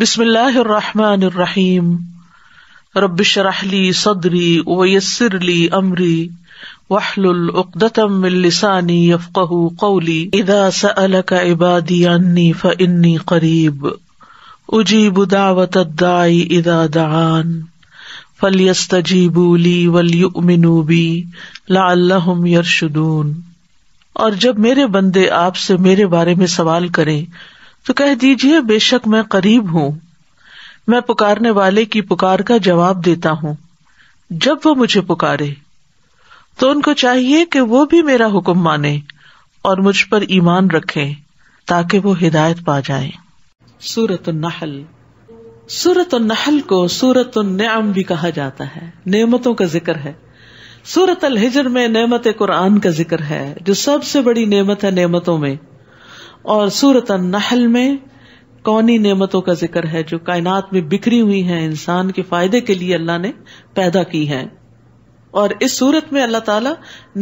बिस्मिल्लाहिर्रहमानिर्रहीम रब्बिश रहली सदरी वयसर ली अमरी वहलुल उकदतम मिन लिसानी यफकहु कौली इदा सअलक इबादी अन्नी फइन्नी करीब उजीब दावत दाई इदा दान फलयस्तजीबू ली वलयुमिनु बी लअल्लहुम यरशुदून और जब मेरे बंदे आपसे मेरे बारे में सवाल करें तो कह दीजिए बेशक मैं करीब हूँ मैं पुकारने वाले की पुकार का जवाब देता हूँ जब वो मुझे पुकारे तो उनको चाहिए कि वो भी मेरा हुक्म माने और मुझ पर ईमान रखे ताकि वो हिदायत पा जाए सूरत नहल सूरत नहल को सूरत न्याम भी कहा जाता है नेमतों का जिक्र है सूरत अल हिजर में नमत कुरान का जिक्र है जो सबसे बड़ी नेमत है नमतों में और सूरत नहल में कौनी नेमतों का जिक्र है जो कायनात में बिखरी हुई है इंसान के फायदे के लिए अल्लाह ने पैदा की है और इस सूरत में अल्लाह ताला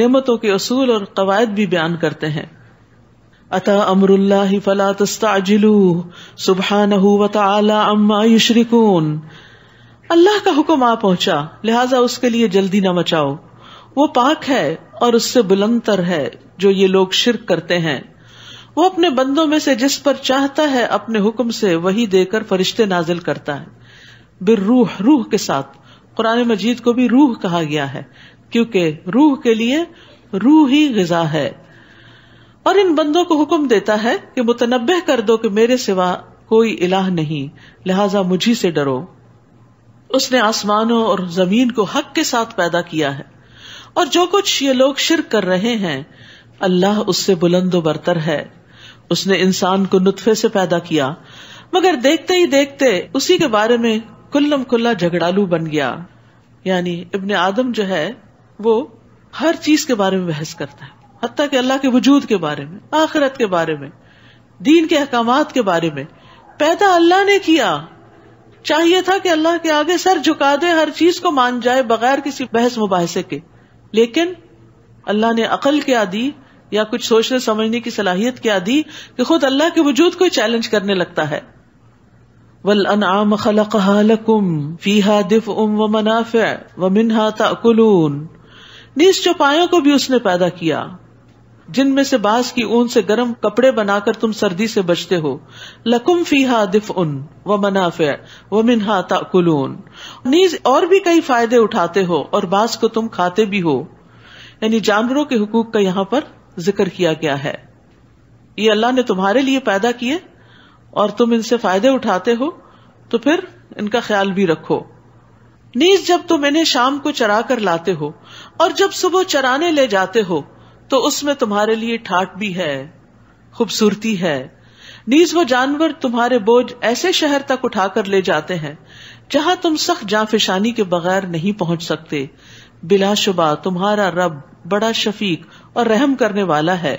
नेमतों के असूल और कवायद भी बयान करते हैं अतः अमरुल्लाह फला सुबह सुबहान अम्मा युशरिकून अल्लाह का हुक्म आ पहुंचा लिहाजा उसके लिए जल्दी ना मचाओ वो पाक है और उससे बुलंदर है जो ये लोग शिरक करते हैं वो अपने बंदों में से जिस पर चाहता है अपने हुक्म से वही देकर फरिश्ते नाजिल करता है बिर रूह रूह के साथ कुरान मजीद को भी रूह कहा गया है क्योंकि रूह के लिए रूह ही गजा है और इन बंदों को हुक्म देता है कि मुतनबे कर दो कि मेरे सिवा कोई इलाह नहीं लिहाजा मुझी से डरो उसने आसमानों और जमीन को हक के साथ पैदा किया है और जो कुछ ये लोग शिर कर रहे हैं अल्लाह उससे बुलंदो बरतर है उसने इंसान को नुतफे से पैदा किया मगर देखते ही देखते उसी के बारे में कुल्लम खुल्ला झगड़ालू बन गया यानी इबन आदम जो है वो हर चीज के बारे में बहस करता है हती के अल्लाह के वजूद के बारे में आखिरत के बारे में दीन के अहकाम के बारे में पैदा अल्लाह ने किया चाहिए था कि अल्लाह के आगे सर झुका दे हर चीज को मान जाए बगैर किसी बहस मुबाहसे के लेकिन अल्लाह ने अकल क्या दी या कुछ सोचने समझने की सलाहियत क्या दी कि खुद अल्लाह के वजूद को चैलेंज करने लगता है वल अनाम खलकुम फीहा दिफ उम व मनाफ व मिनहा तकुलून नीस चौपायों को भी उसने पैदा किया जिनमें से बास की ऊन से गर्म कपड़े बनाकर तुम सर्दी से बचते हो लकुम फीहा दिफ उन व मनाफे व मिनहा ताकुलून नीज और भी कई फायदे उठाते हो और बास को तुम खाते भी हो यानी जानवरों के हुकूक का यहाँ पर जिक्र किया गया है ये अल्लाह ने तुम्हारे लिए पैदा किए और तुम इनसे फायदे उठाते हो तो फिर इनका ख्याल भी रखो नीज जब तुम इन्हें शाम को चरा कर लाते हो और जब सुबह चराने ले जाते हो तो उसमें तुम्हारे लिए ठाट भी है खूबसूरती है नीज वो जानवर तुम्हारे बोझ ऐसे शहर तक उठा कर ले जाते हैं जहां तुम सख्त जाफिशानी के बगैर नहीं पहुंच सकते बिलाशुबा तुम्हारा रब बड़ा शफीक और रहम करने वाला है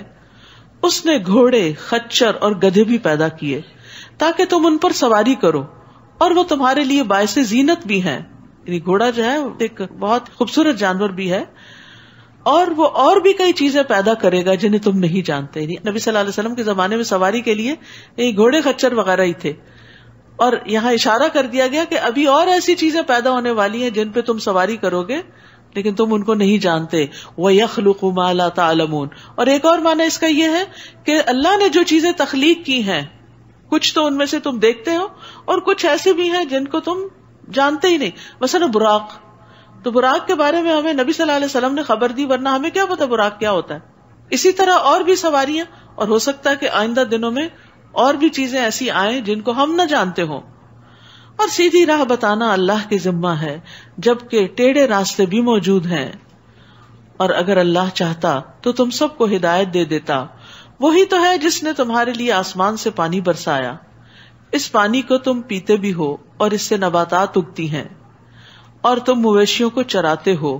उसने घोड़े खच्चर और गधे भी पैदा किए ताकि तुम उन पर सवारी करो और वो तुम्हारे लिए बायस जीनत भी है घोड़ा जो है एक बहुत खूबसूरत जानवर भी है और वो और भी कई चीजें पैदा करेगा जिन्हें तुम नहीं जानते नबी सल्लल्लाहु अलैहि वसल्लम के जमाने में सवारी के लिए ये घोड़े खच्चर वगैरह ही थे और यहाँ इशारा कर दिया गया कि अभी और ऐसी चीजें पैदा होने वाली हैं जिन पे तुम सवारी करोगे लेकिन तुम उनको नहीं जानते वह यखलुक माला और एक और माना इसका यह है कि अल्लाह ने जो चीजें तखलीक की है कुछ तो उनमें से तुम देखते हो और कुछ ऐसे भी हैं जिनको तुम जानते ही नहीं न बुराक तो बुराक के बारे में हमें नबी सल्लल्लाहु अलैहि ने खबर दी वरना हमें क्या पता बुराक क्या होता है इसी तरह और भी सवारियां और हो सकता है कि आइंदा दिनों में और भी चीजें ऐसी आए जिनको हम ना जानते हों और सीधी राह बताना अल्लाह की जिम्मा है जबकि टेढ़े रास्ते भी मौजूद है और अगर अल्लाह चाहता तो तुम सबको हिदायत दे देता वही तो है जिसने तुम्हारे लिए आसमान से पानी बरसाया इस पानी को तुम पीते भी हो और इससे नबातात उगती हैं और तुम मवेशियों को चराते हो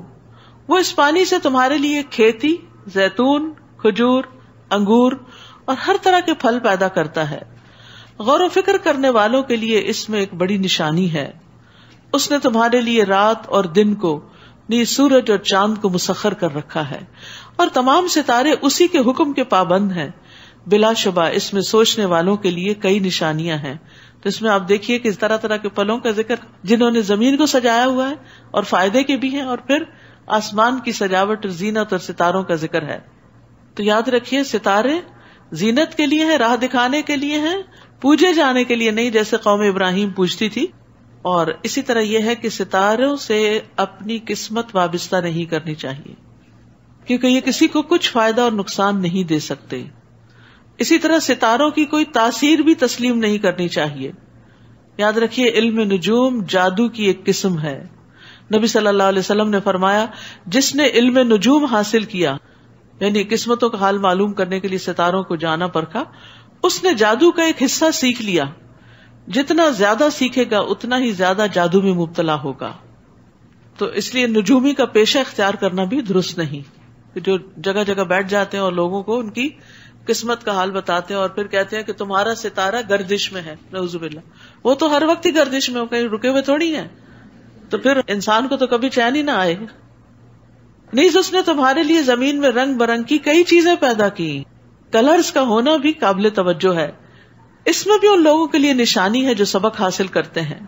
वो इस पानी से तुम्हारे लिए खेती जैतून खजूर अंगूर और हर तरह के फल पैदा करता है गौर फिक्र करने वालों के लिए इसमें एक बड़ी निशानी है उसने तुम्हारे लिए रात और दिन को नी सूरज और चांद को मुसखर कर रखा है और तमाम सितारे उसी के हुक्म के पाबंद हैं बिलाशुबा इसमें सोचने वालों के लिए कई निशानियां हैं तो इसमें आप देखिए कि तरह तरह के पलों का जिक्र जिन्होंने जमीन को सजाया हुआ है और फायदे के भी हैं और फिर आसमान की सजावट और जीनत और सितारों का जिक्र है तो याद रखिये सितारे जीनत के लिए है राह दिखाने के लिए है पूजे जाने के लिए नहीं जैसे कौम इब्राहिम पूछती थी और इसी तरह यह है कि सितारों से अपनी किस्मत वाबिस्ता नहीं करनी चाहिए क्योंकि ये किसी को कुछ फायदा और नुकसान नहीं दे सकते इसी तरह सितारों की कोई तासीर भी तस्लीम नहीं करनी चाहिए याद रखिये इल्म नजूम जादू की एक किस्म है नबी सल्लल्लाहु अलैहि वसल्लम ने फरमाया जिसने इल्म नजूम हासिल किया यानी किस्मतों का हाल मालूम करने के लिए सितारों को जाना परखा उसने जादू का एक हिस्सा सीख लिया जितना ज्यादा सीखेगा उतना ही ज्यादा जादू में मुबतला होगा तो इसलिए नजूमी का पेशा इख्तियार करना भी दुरुस्त नहीं जो जगह जगह बैठ जाते हैं और लोगों को उनकी किस्मत का हाल बताते हैं और फिर कहते हैं कि तुम्हारा सितारा गर्दिश में है नवजुबिल्ला वो तो हर वक्त ही गर्दिश में हो कहीं रुके हुए थोड़ी है तो फिर इंसान को तो कभी चैन ही ना आए नहीं उसने तुम्हारे लिए जमीन में रंग बरंग की कई चीजें पैदा की कलर्स का होना भी काबिल तवज्जो है इसमें भी उन लोगों के लिए निशानी है जो सबक हासिल करते हैं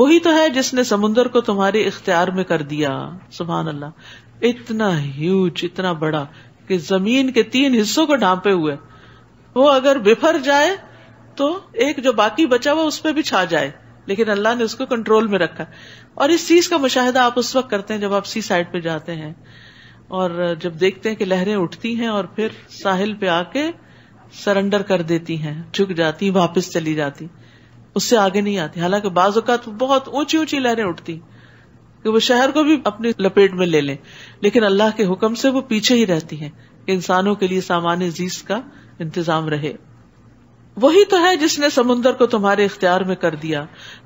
वही तो है जिसने समुन्दर को तुम्हारे इख्तियार में कर दिया सुबह अल्लाह इतना ह्यूज इतना बड़ा कि जमीन के तीन हिस्सों को ढांपे हुए वो अगर बिफर जाए तो एक जो बाकी बचा हुआ उस पर भी छा जाए लेकिन अल्लाह ने उसको कंट्रोल में रखा और इस चीज का मुशाह आप उस वक्त करते हैं जब आप सी साइड पे जाते हैं और जब देखते हैं कि लहरें उठती हैं और फिर साहिल पे आके सरेंडर कर देती हैं झुक जाती वापस चली जाती उससे आगे नहीं आती हालांकि बाजुकात बहुत ऊंची ऊंची लहरें उठती कि वो शहर को भी अपनी लपेट में ले लें लेकिन अल्लाह के हुक्म से वो पीछे ही रहती है कि इंसानों के लिए सामान्य जीस का इंतजाम रहे वही तो है जिसने समुन्दर को तुम्हारे इख्तियार में कर दिया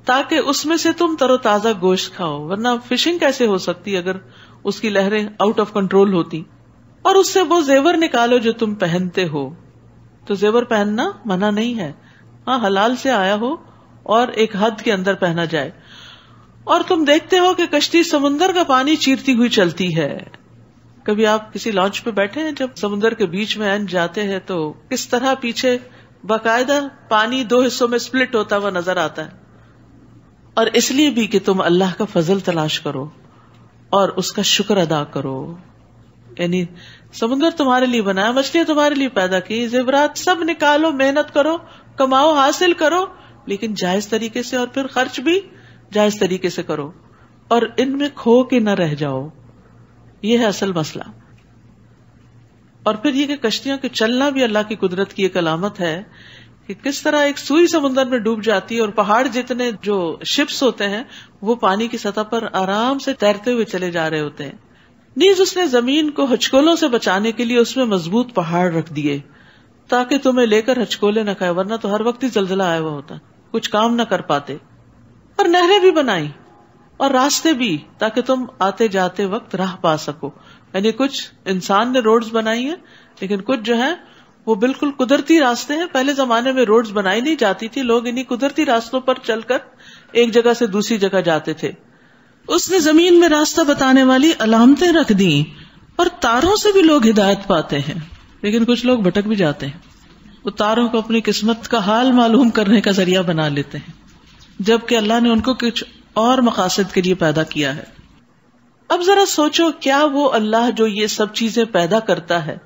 ताकि उसमें से तुम तरोताजा गोश्त खाओ वरना फिशिंग कैसे हो सकती अगर उसकी लहरें आउट ऑफ कंट्रोल होती और उससे वो जेवर निकालो जो तुम पहनते हो तो जेवर पहनना मना नहीं है हाँ हलाल से आया हो और एक हद के अंदर पहना जाए और तुम देखते हो कि कश्ती समुन्दर का पानी चीरती हुई चलती है कभी आप किसी लॉन्च पे बैठे हैं जब समुन्दर के बीच में एंड जाते हैं तो किस तरह पीछे बाकायदा पानी दो हिस्सों में स्प्लिट होता हुआ नजर आता है और इसलिए भी कि तुम अल्लाह का फजल तलाश करो और उसका शुक्र अदा करो यानी समुन्द्र तुम्हारे लिए बनाया मछलियां तुम्हारे लिए पैदा की जेवरात सब निकालो मेहनत करो कमाओ हासिल करो लेकिन जायज तरीके से और फिर खर्च भी जायज तरीके से करो और इनमें खो के न रह जाओ ये है असल मसला और फिर ये कि कश्तियों के चलना भी अल्लाह की कुदरत की एक अलामत है कि किस तरह एक सुई समुन्दर में डूब जाती है और पहाड़ जितने जो शिप्स होते हैं वो पानी की सतह पर आराम से तैरते हुए चले जा रहे होते हैं नीज उसने जमीन को हचकोलों से बचाने के लिए उसमें मजबूत पहाड़ रख दिए ताकि तुम्हें लेकर हचकोले न खाए वरना तो हर वक्त ही जलजला आया हुआ होता कुछ काम ना कर पाते और नहरें भी बनाई और रास्ते भी ताकि तुम आते जाते वक्त राह पा सको यानी कुछ इंसान ने रोड्स बनाई है लेकिन कुछ जो है वो बिल्कुल कुदरती रास्ते हैं पहले जमाने में रोड्स बनाई नहीं जाती थी लोग इन्हीं कुदरती रास्तों पर चलकर एक जगह से दूसरी जगह जाते थे उसने जमीन में रास्ता बताने वाली अलामतें रख दी और तारों से भी लोग हिदायत पाते हैं लेकिन कुछ लोग भटक भी जाते हैं वो तारों को अपनी किस्मत का हाल मालूम करने का जरिया बना लेते हैं जबकि अल्लाह ने उनको कुछ और मकासद के लिए पैदा किया है अब जरा सोचो क्या वो अल्लाह जो ये सब चीजें पैदा करता है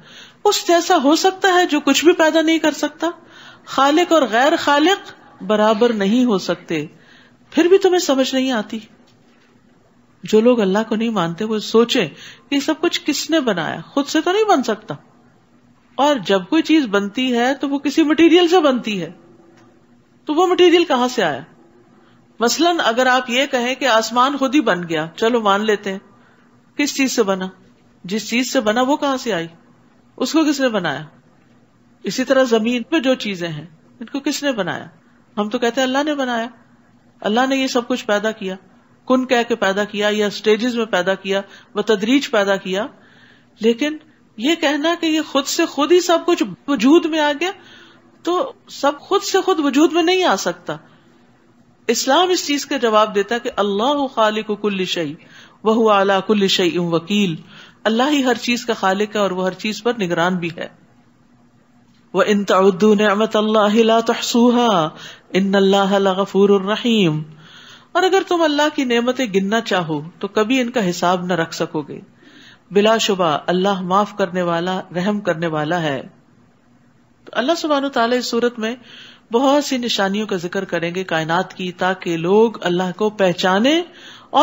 उस जैसा हो सकता है जो कुछ भी पैदा नहीं कर सकता खालिक और गैर खालिक बराबर नहीं हो सकते फिर भी तुम्हें समझ नहीं आती जो लोग अल्लाह को नहीं मानते वो सोचे कि सब कुछ किसने बनाया खुद से तो नहीं बन सकता और जब कोई चीज बनती है तो वो किसी मटेरियल से बनती है तो वो मटेरियल कहां से आया मसलन अगर आप ये कहें कि आसमान खुद ही बन गया चलो मान लेते हैं किस चीज से बना जिस चीज से बना वो कहां से आई उसको किसने बनाया इसी तरह जमीन पे जो चीजें हैं इनको किसने बनाया हम तो कहते हैं अल्लाह ने बनाया अल्लाह ने ये सब कुछ पैदा किया कुन कह के पैदा किया या स्टेजेस में पैदा किया व तदरीज पैदा किया लेकिन ये कहना कि ये खुद से खुद ही सब कुछ वजूद में आ गया तो सब खुद से खुद वजूद में नहीं आ सकता इस्लाम इस चीज का जवाब देता कि अल्लाह खालिक कुल्ल शई वह आला कुल्ल शई वकील अल्लाह ही हर चीज का खालिक है और वह हर चीज पर निगरान भी है वह इन तउद्दू नमत अल्लाहसूहा इन अल्लाहफूर रहीम और अगर तुम अल्लाह की नेमतें गिनना चाहो तो कभी इनका हिसाब न रख सकोगे बिला शुबा अल्लाह माफ करने वाला रहम करने वाला है तो अल्लाह सुबहान तला इस सूरत में बहुत सी निशानियों का जिक्र करेंगे कायनात की ताकि लोग अल्लाह को पहचाने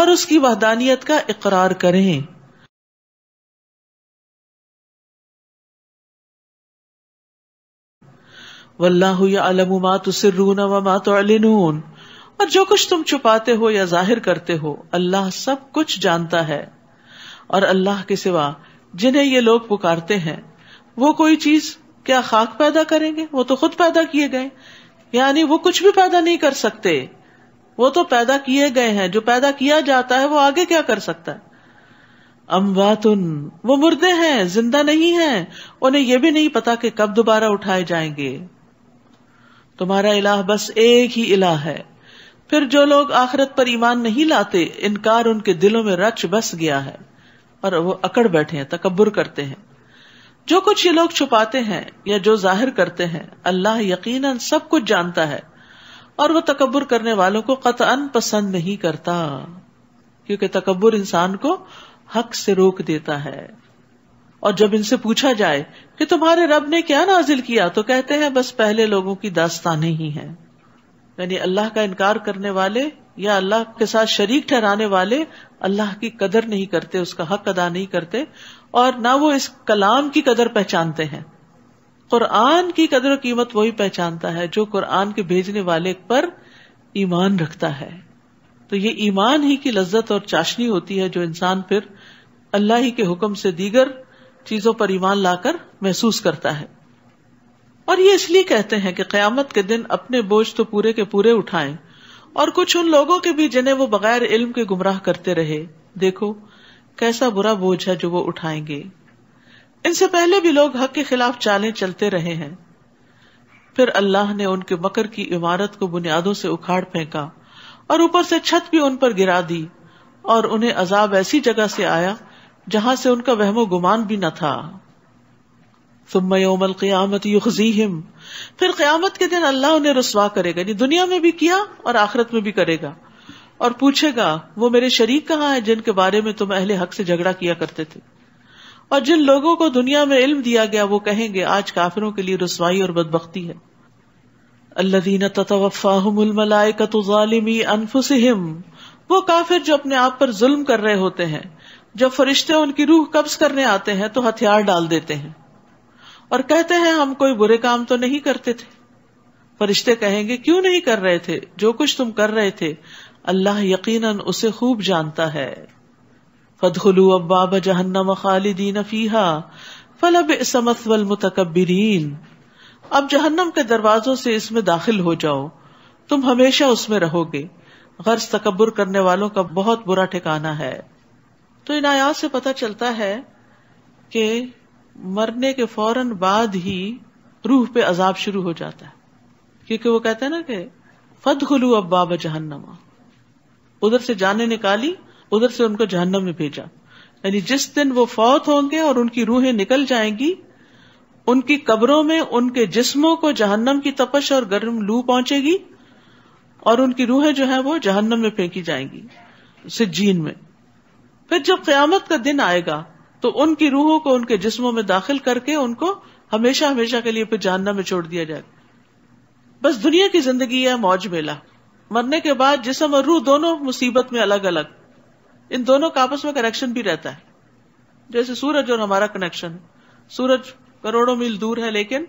और उसकी वहदानियत का इकरार करें वल्लाह अलमुमा तुसरून वमा तो अलिनून और जो कुछ तुम छुपाते हो या जाहिर करते हो अल्लाह सब कुछ जानता है और अल्लाह के सिवा जिन्हें ये लोग पुकारते हैं वो कोई चीज क्या खाक पैदा करेंगे वो तो खुद पैदा किए गए यानी वो कुछ भी पैदा नहीं कर सकते वो तो पैदा किए गए हैं जो पैदा किया जाता है वो आगे क्या कर सकता है अमवातुन वो मुर्दे हैं जिंदा नहीं हैं उन्हें ये भी नहीं पता कि कब दोबारा उठाए जाएंगे तुम्हारा इलाह बस एक ही इलाह है फिर जो लोग आखिरत पर ईमान नहीं लाते इनकार उनके दिलों में रच बस गया है और वो अकड़ बैठे हैं तकबर करते हैं जो कुछ ये लोग छुपाते हैं या जो जाहिर करते हैं अल्लाह यकीन सब कुछ जानता है और वो तकबर करने वालों को कतअन पसंद नहीं करता क्योंकि तकबर इंसान को हक से रोक देता है और जब इनसे पूछा जाए कि तुम्हारे रब ने क्या नाजिल किया तो कहते हैं बस पहले लोगों की दास्तान ही है यानी अल्लाह का इनकार करने वाले या अल्लाह के साथ शरीक ठहराने वाले अल्लाह की कदर नहीं करते उसका हक अदा नहीं करते और ना वो इस कलाम की कदर पहचानते हैं कुरान की कदर कीमत वही पहचानता है जो कुरआन के भेजने वाले पर ईमान रखता है तो ये ईमान ही की लज्जत और चाशनी होती है जो इंसान फिर अल्लाह ही के हुक्म से दीगर चीजों पर ईमान लाकर महसूस करता है और ये इसलिए कहते हैं कि क्यामत के दिन अपने बोझ तो पूरे के पूरे उठाए और कुछ उन लोगों के भी जिन्हें वो बगैर इल्म के गुमराह करते रहे देखो कैसा बुरा बोझ है जो वो उठाएंगे इनसे पहले भी लोग हक के खिलाफ चाले चलते रहे हैं फिर अल्लाह ने उनके मकर की इमारत को बुनियादों से उखाड़ फेंका और ऊपर से छत भी उन पर गिरा दी और उन्हें अजाब ऐसी जगह से आया जहां से उनका वहमो गुमान भी न था सुमयोमल क्यामत युजीम फिर क्यामत के दिन अल्लाह उन्हें रसवा करेगा यानी दुनिया में भी किया और आखिरत में भी करेगा और पूछेगा वो मेरे शरीक कहाँ है जिनके बारे में तुम अहले हक से झगड़ा किया करते थे और जिन लोगों को दुनिया में इल्म दिया गया वो कहेंगे आज काफिरों के लिए रसवाई और बदबकती है अल्लादीन ततवफाहमलायकतुजालिमी अनफुसहिम वो काफिर जो अपने आप पर जुल्म कर रहे होते हैं जब फरिश्ते उनकी रूह कब्ज करने आते हैं तो हथियार डाल देते हैं और कहते हैं हम कोई बुरे काम तो नहीं करते थे फरिश्ते कहेंगे क्यों नहीं कर रहे थे जो कुछ तुम कर रहे थे अल्लाह यकीन उसे खूब जानता है फदखलू अब्बाब जहन्नम खालिदीन फीहा फलब समतवल मुतकबरीन अब जहन्नम के दरवाजों से इसमें दाखिल हो जाओ तुम हमेशा उसमें रहोगे गर्ज तकबर करने वालों का बहुत बुरा ठिकाना है तो इन आयात से पता चलता है कि मरने के फौरन बाद ही रूह पे अजाब शुरू हो जाता है क्योंकि वो कहते हैं ना कि फत खुलू अब बाबा जहन्नमा उधर से जाने निकाली उधर से उनको जहन्नम में भेजा यानी जिस दिन वो फौत होंगे और उनकी रूहें निकल जाएंगी उनकी कब्रों में उनके जिस्मों को जहन्नम की तपश और गर्म लू पहुंचेगी और उनकी रूहें जो है वो जहन्नम में फेंकी जाएंगी सिज्जीन में फिर जब क्यामत का दिन आएगा तो उनकी रूहों को उनके जिस्मों में दाखिल करके उनको हमेशा हमेशा के लिए फिर जानना में छोड़ दिया जाएगा बस दुनिया की जिंदगी है मौज मेला मरने के बाद जिसम और रूह दोनों मुसीबत में अलग अलग इन दोनों का आपस में कनेक्शन भी रहता है जैसे सूरज और हमारा कनेक्शन सूरज करोड़ों मील दूर है लेकिन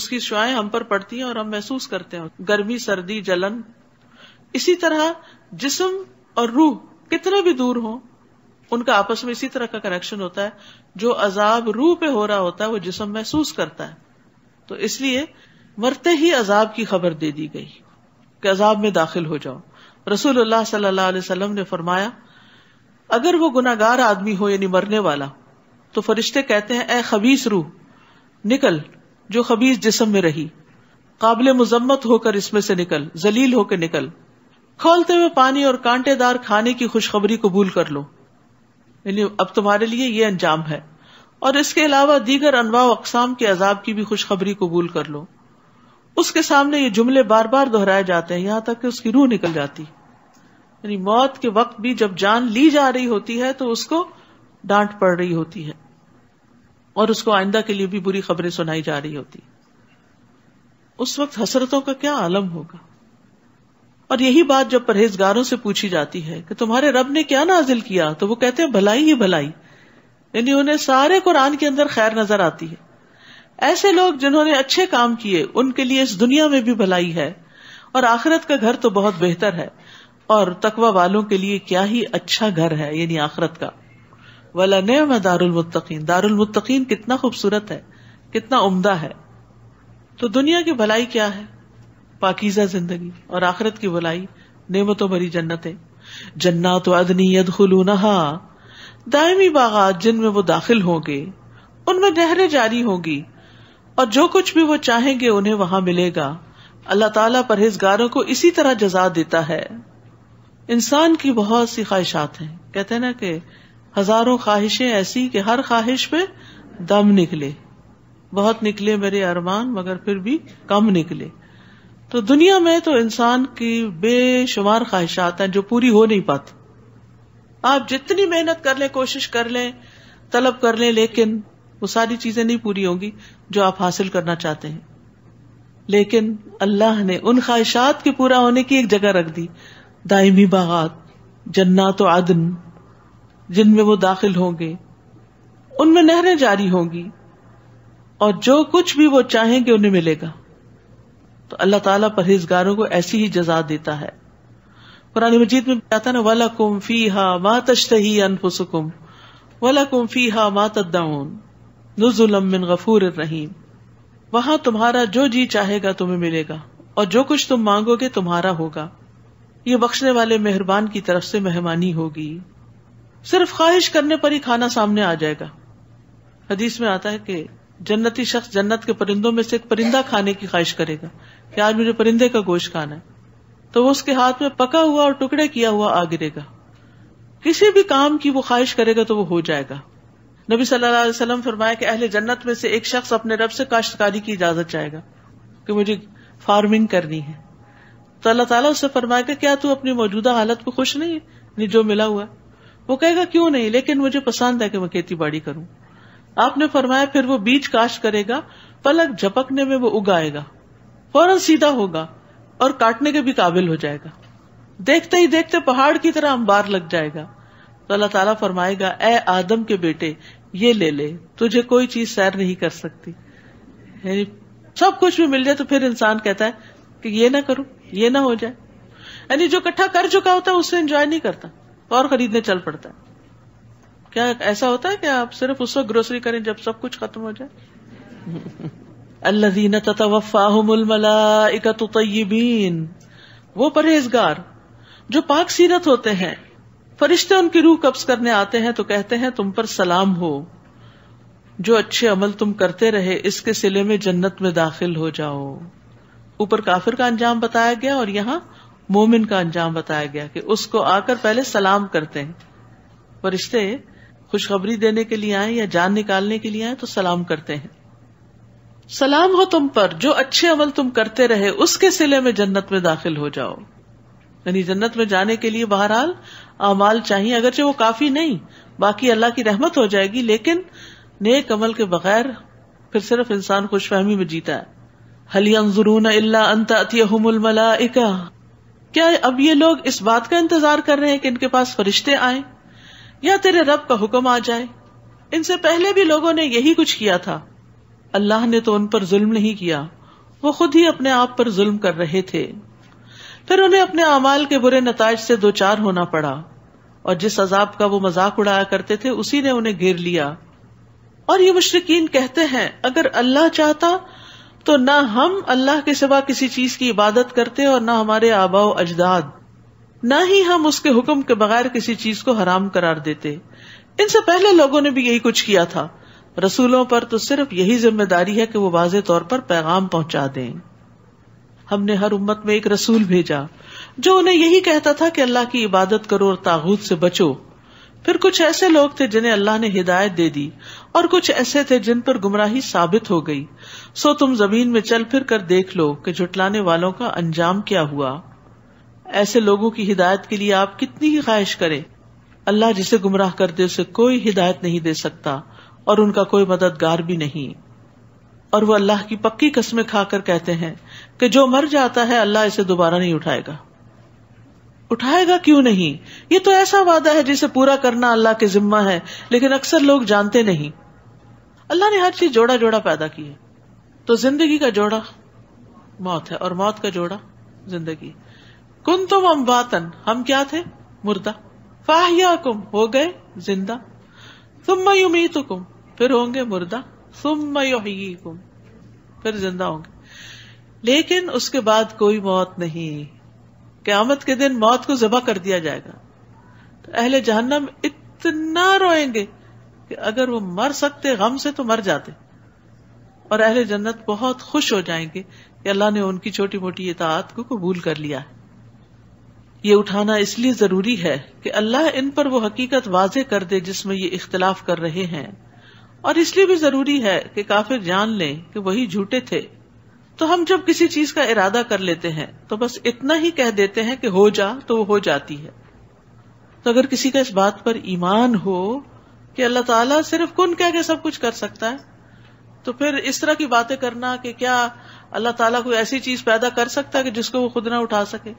उसकी श्वाएं हम पर पड़ती हैं और हम महसूस करते हैं गर्मी सर्दी जलन इसी तरह जिसम और रूह कितने भी दूर हो उनका आपस में इसी तरह का कनेक्शन होता है जो अजाब रूह पे हो रहा होता है वो जिसम महसूस करता है तो इसलिए मरते ही अजाब की खबर दे दी गई कि अजाब में दाखिल हो जाओ रसूल सल्लल्लाहु अलैहि वसल्लम ने फरमाया अगर वो गुनागार आदमी हो यानी मरने वाला तो फरिश्ते कहते हैं ए खबीस रूह निकल जो खबीस जिसम में रही काबिल मुजम्मत होकर इसमें से निकल जलील होकर निकल खोलते हुए पानी और कांटेदार खाने की खुशखबरी कबूल कर लो यानी अब तुम्हारे लिए ये अंजाम है और इसके अलावा दीगर अनवा अकसाम के अजाब की भी खुशखबरी कबूल कर लो उसके सामने ये जुमले बार बार दोहराए जाते हैं यहां तक कि उसकी रूह निकल जाती यानी मौत के वक्त भी जब जान ली जा रही होती है तो उसको डांट पड़ रही होती है और उसको आइंदा के लिए भी बुरी खबरें सुनाई जा रही होती उस वक्त हसरतों का क्या आलम होगा और यही बात जब परहेजगारों से पूछी जाती है कि तुम्हारे रब ने क्या नाजिल किया तो वो कहते हैं भलाई ही भलाई यानी उन्हें सारे कुरान के अंदर खैर नजर आती है ऐसे लोग जिन्होंने अच्छे काम किए उनके लिए इस दुनिया में भी भलाई है और आखिरत का घर तो बहुत बेहतर है और तकवा वालों के लिए क्या ही अच्छा घर है यानी आखरत का वाला नम है दारुलमुतकीन दारुलमुतकीन कितना खूबसूरत है कितना उम्दा है तो दुनिया की भलाई क्या है पाकिजा जिंदगी और आखिरत की भलाई नेमतों भरी जन्नतें जन्नात अदनी यदखलूनहा दायमी बागात जिनमें वो दाखिल होंगे उनमें नहरें जारी होंगी और जो कुछ भी वो चाहेंगे उन्हें वहां मिलेगा अल्लाह ताला परहेजगारों को इसी तरह जजा देता है इंसान की बहुत सी ख्वाहिशात हैं कहते हैं ना कि हजारों ख्वाहिशें ऐसी कि हर ख्वाहिश पे दम निकले बहुत निकले मेरे अरमान मगर फिर भी कम निकले तो दुनिया में तो इंसान की बेशुमार ख्वाहिशात हैं जो पूरी हो नहीं पाती आप जितनी मेहनत कर लें कोशिश कर लें तलब कर लें लेकिन वो सारी चीजें नहीं पूरी होंगी जो आप हासिल करना चाहते हैं लेकिन अल्लाह ने उन ख्वाहिशात के पूरा होने की एक जगह रख दी दायमी बागात जन्नात आदन जिनमें वो दाखिल होंगे उनमें नहरें जारी होंगी और जो कुछ भी वो चाहेंगे उन्हें मिलेगा तो अल्लाह ताला परहेजगारों को ऐसी ही जजा देता है कुरान मजीद में आता ना वाला कुम फी हा मा तश्तही अनफुसुकुम वाला कुम फी हा मा तद्दाउन नुजुलम बिन गफूर रहीम वहां तुम्हारा जो जी चाहेगा तुम्हें मिलेगा और जो कुछ तुम मांगोगे तुम्हारा होगा ये बख्शने वाले मेहरबान की तरफ से मेहमानी होगी सिर्फ ख्वाहिश करने पर ही खाना सामने आ जाएगा हदीस में आता है कि जन्नती शख्स जन्नत के परिंदों में से एक परिंदा खाने की ख्वाहिश करेगा कि आज मुझे परिंदे का गोश्त खाना है तो वो उसके हाथ में पका हुआ और टुकड़े किया हुआ आ गिरेगा किसी भी काम की वो ख्वाहिश करेगा तो वो हो जाएगा नबी सल्लल्लाहु अलैहि वसल्लम फरमाया कि अहले जन्नत में से एक शख्स अपने रब से काश्तकारी की इजाजत चाहेगा कि मुझे फार्मिंग करनी है तो अल्लाह ताला उससे फरमाएगा क्या तू अपनी मौजूदा हालत को खुश नहीं है जो मिला हुआ वो कहेगा क्यों नहीं लेकिन मुझे पसंद है कि मैं खेती बाड़ी करूं आपने फरमाया फिर वो बीज काश्त करेगा पलक झपकने में वो उगाएगा फौरन सीधा होगा और काटने के भी काबिल हो जाएगा देखते ही देखते पहाड़ की तरह अंबार लग जाएगा तो अल्लाह ताला फरमाएगा ए आदम के बेटे ये ले ले तुझे कोई चीज सैर नहीं कर सकती सब कुछ भी मिल जाए तो फिर इंसान कहता है कि ये ना करो ये ना हो जाए यानी जो इकट्ठा कर चुका होता है उससे एंजॉय नहीं करता और खरीदने चल पड़ता है क्या ऐसा होता है कि आप सिर्फ उस वक्त ग्रोसरी करें जब सब कुछ खत्म हो जाए अल्लजीन ततवफ़ाहमलाइका तयबीन वो परहेजगार जो पाक सीरत होते हैं फरिश्ते उनकी रूह कब्ज करने आते हैं तो कहते हैं तुम पर सलाम हो जो अच्छे अमल तुम करते रहे इसके सिले में जन्नत में दाखिल हो जाओ ऊपर काफिर का अंजाम बताया गया और यहाँ मोमिन का अंजाम बताया गया कि उसको आकर पहले सलाम करते हैं फरिश्ते खुशखबरी देने के लिए आए या जान निकालने के लिए आए तो सलाम करते हैं सलाम हो तुम पर जो अच्छे अमल तुम करते रहे उसके सिले में जन्नत में दाखिल हो जाओ यानी जन्नत में जाने के लिए बहरहाल अमाल चाहिए अगरचे वो काफी नहीं बाकी अल्लाह की रहमत हो जाएगी लेकिन नेक अमल के बगैर फिर सिर्फ इंसान खुशफहमी में जीता है हलियन जरून अल्ला अंतमला क्या अब ये लोग इस बात का इंतजार कर रहे हैं कि इनके पास फरिश्ते आए या तेरे रब का हुक्म आ जाए इनसे पहले भी लोगों ने यही कुछ किया था अल्लाह ने तो उन पर जुल्म नहीं किया वो खुद ही अपने आप पर जुल्म कर रहे थे फिर उन्हें अपने अमाल के बुरे नतज से दो चार होना पड़ा और जिस अजाब का वो मजाक उड़ाया करते थे उसी ने उन्हें घेर लिया और ये मुशरकिन कहते हैं अगर अल्लाह चाहता तो न हम अल्लाह के सिवा किसी चीज की इबादत करते और न हमारे आबाओ अजदाद न ही हम उसके हुक्म के बगैर किसी चीज को हराम करार देते इनसे पहले लोगों ने भी यही कुछ किया था रसूलों पर तो सिर्फ यही जिम्मेदारी है कि वो वाजे तौर पर पैगाम पहुंचा दें हमने हर उम्मत में एक रसूल भेजा जो उन्हें यही कहता था कि अल्लाह की इबादत करो और तागूत से बचो फिर कुछ ऐसे लोग थे जिन्हें अल्लाह ने हिदायत दे दी और कुछ ऐसे थे जिन पर गुमराही साबित हो गई सो तुम जमीन में चल फिर कर देख लो कि जुटलाने वालों का अंजाम क्या हुआ ऐसे लोगों की हिदायत के लिए आप कितनी ही ख्वाहिश करें अल्लाह जिसे गुमराह कर दे उसे कोई हिदायत नहीं दे सकता और उनका कोई मददगार भी नहीं और वो अल्लाह की पक्की कस्में खाकर कहते हैं कि जो मर जाता है अल्लाह इसे दोबारा नहीं उठाएगा उठाएगा क्यों नहीं ये तो ऐसा वादा है जिसे पूरा करना अल्लाह के जिम्मा है लेकिन अक्सर लोग जानते नहीं अल्लाह ने हर चीज जोड़ा जोड़ा पैदा किया तो जिंदगी का जोड़ा मौत है और मौत का जोड़ा जिंदगी कुन तुम अम्बातन हम क्या थे मुर्दा फाहिया कुम हो गए जिंदा तुम मई उम्मीद कुम फिर होंगे मुर्दा सुम कुम फिर जिंदा होंगे लेकिन उसके बाद कोई मौत नहीं क्यामत के दिन मौत को जबा कर दिया जाएगा तो अहले जहन्नम इतना रोएंगे कि अगर वो मर सकते गम से तो मर जाते और अहले जन्नत बहुत खुश हो जाएंगे कि अल्लाह ने उनकी छोटी मोटी इतात को कबूल कर लिया है ये उठाना इसलिए जरूरी है कि अल्लाह इन पर वो हकीकत वाजे कर दे जिसमें ये इख्तलाफ कर रहे हैं और इसलिए भी जरूरी है कि काफिर जान लें कि वही झूठे थे तो हम जब किसी चीज का इरादा कर लेते हैं तो बस इतना ही कह देते हैं कि हो जा तो वो हो जाती है तो अगर किसी का इस बात पर ईमान हो कि अल्लाह ताला सिर्फ कुन कह के सब कुछ कर सकता है तो फिर इस तरह की बातें करना कि क्या अल्लाह ताला कोई ऐसी चीज पैदा कर सकता है कि जिसको वो खुद ना उठा सके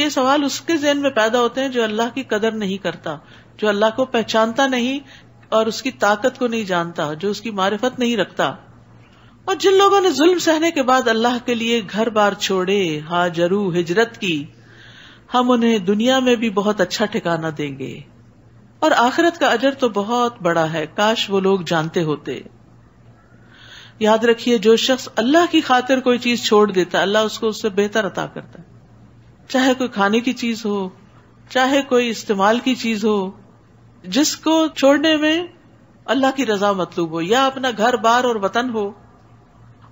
ये सवाल उसके जहन में पैदा होते हैं जो अल्लाह की कदर नहीं करता जो अल्लाह को पहचानता नहीं और उसकी ताकत को नहीं जानता जो उसकी मारिफत नहीं रखता और जिन लोगों ने जुल्म सहने के बाद अल्लाह के लिए घर बार छोड़े हाजरू हिजरत की हम उन्हें दुनिया में भी बहुत अच्छा ठिकाना देंगे और आखिरत का अजर तो बहुत बड़ा है काश वो लोग जानते होते याद रखिए जो शख्स अल्लाह की खातिर कोई चीज छोड़ देता अल्लाह उसको उससे बेहतर अता करता है चाहे कोई खाने की चीज हो चाहे कोई इस्तेमाल की चीज हो जिसको छोड़ने में अल्लाह की रजा मतलूब हो या अपना घर बार और वतन हो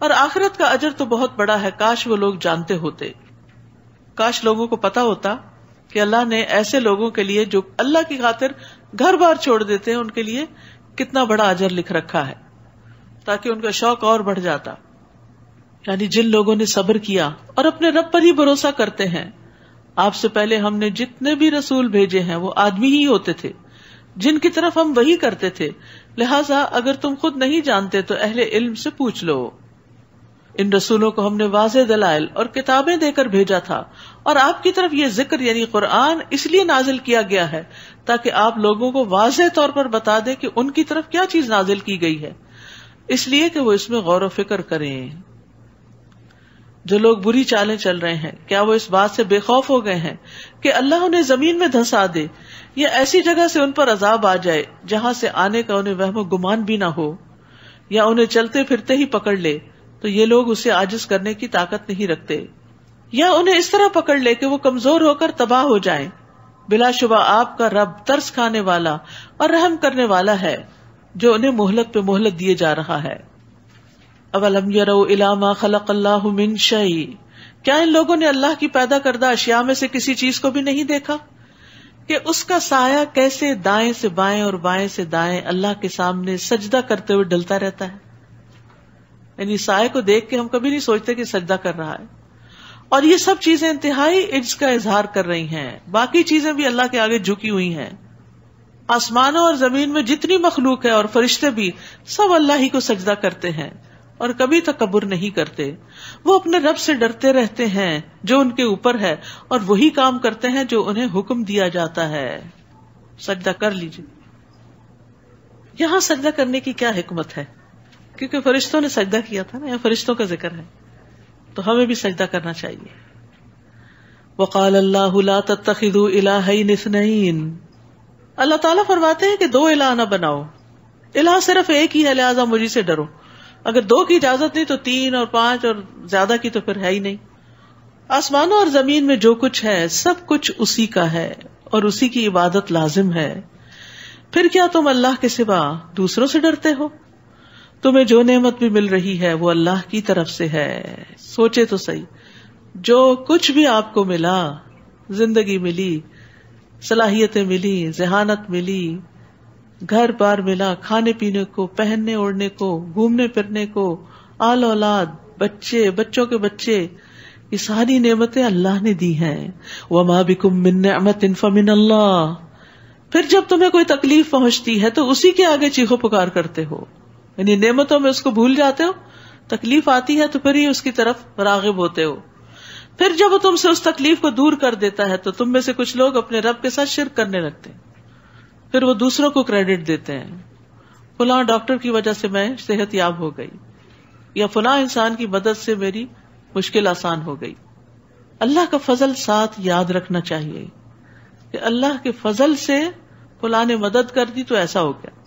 और आखिरत का अजर तो बहुत बड़ा है काश वो लोग जानते होते काश लोगों को पता होता कि अल्लाह ने ऐसे लोगों के लिए जो अल्लाह की खातिर घर बार छोड़ देते हैं उनके लिए कितना बड़ा अजर लिख रखा है ताकि उनका शौक और बढ़ जाता यानी जिन लोगों ने सब्र किया और अपने रब पर ही भरोसा करते हैं आपसे पहले हमने जितने भी रसूल भेजे हैं वो आदमी ही होते थे जिनकी तरफ हम वही करते थे लिहाजा अगर तुम खुद नहीं जानते तो अहले इल्म से पूछ लो इन रसूलों को हमने वाज दलाइल और किताबें देकर भेजा था और आपकी तरफ ये जिक्र यानी कुरान इसलिए नाजिल किया गया है ताकि आप लोगों को वाज तौर पर बता दें कि उनकी तरफ क्या चीज नाजिल की गई है इसलिए कि वो इसमें गौर व फिक्र करें जो लोग बुरी चालें चल रहे हैं क्या वो इस बात से बेखौफ हो गए हैं कि अल्लाह उन्हें जमीन में धंसा दे या ऐसी जगह से उन पर अजाब आ जाए जहां से आने का उन्हें वह गुमान भी ना हो या उन्हें चलते फिरते ही पकड़ ले तो ये लोग उसे आजिज करने की ताकत नहीं रखते या उन्हें इस तरह पकड़ ले कि वो कमजोर होकर तबाह हो जाए बिलाशुबा आपका रब तर्स खाने वाला और रहम करने वाला है जो उन्हें मोहलत पे मोहलत दिए जा रहा है अवलम यरो इलामा खलक अल्लाह मिन शई क्या इन लोगों ने अल्लाह की पैदा करदा अशिया में से किसी चीज को भी नहीं देखा कि उसका साया कैसे दाएं से बाएं और बाएं से दाएं अल्लाह के सामने सजदा करते हुए डलता रहता है यानी साय को देख के हम कभी नहीं सोचते कि सजदा कर रहा है और ये सब चीजें इंतहाई इज्ज का इजहार कर रही हैं बाकी चीजें भी अल्लाह के आगे झुकी हुई हैं आसमानों और जमीन में जितनी मखलूक है और फरिश्ते भी सब अल्लाह ही को सजदा करते हैं और कभी तकबर नहीं करते वो अपने रब से डरते रहते हैं जो उनके ऊपर है और वही काम करते हैं जो उन्हें हुक्म दिया जाता है सजदा कर लीजिए यहां सजदा करने की क्या हिकमत है क्योंकि फरिश्तों ने सजदा किया था ना या फरिश्तों का जिक्र है तो हमें भी सजदा करना चाहिए वकाल अल्लाह तखिदू इलाहन अल्लाह ताला फरमाते हैं कि दो इलाह ना बनाओ इलाह सिर्फ एक ही है लिहाजा मुझे से डरो अगर दो की इजाजत नहीं तो तीन और पांच और ज्यादा की तो फिर है ही नहीं आसमानों और जमीन में जो कुछ है सब कुछ उसी का है और उसी की इबादत लाजिम है फिर क्या तुम अल्लाह के सिवा दूसरों से डरते हो तुम्हें जो नेमत भी मिल रही है वो अल्लाह की तरफ से है सोचे तो सही जो कुछ भी आपको मिला जिंदगी मिली सलाहियतें मिली जहानत मिली घर बार मिला खाने पीने को पहनने ओढ़ने को घूमने फिरने को आल औलाद बच्चे बच्चों के बच्चे ये सारी नेमतें अल्लाह ने दी हैं वमा बिकुम मिन निअमत फमिन अल्लाह फिर जब तुम्हें कोई तकलीफ पहुंचती है तो उसी के आगे चीखो पुकार करते हो यानी नेमतों में उसको भूल जाते हो तकलीफ आती है तो फिर ही उसकी तरफ रागिब होते हो फिर जब वो तुमसे उस तकलीफ को दूर कर देता है तो तुम में से कुछ लोग अपने रब के साथ शिरक करने लगते हैं फिर वो दूसरों को क्रेडिट देते हैं फुला डॉक्टर की वजह से मैं सेहत याब हो गई या फुला इंसान की मदद से मेरी मुश्किल आसान हो गई अल्लाह का फजल साथ याद रखना चाहिए कि अल्लाह के फजल से फुला ने मदद कर दी तो ऐसा हो गया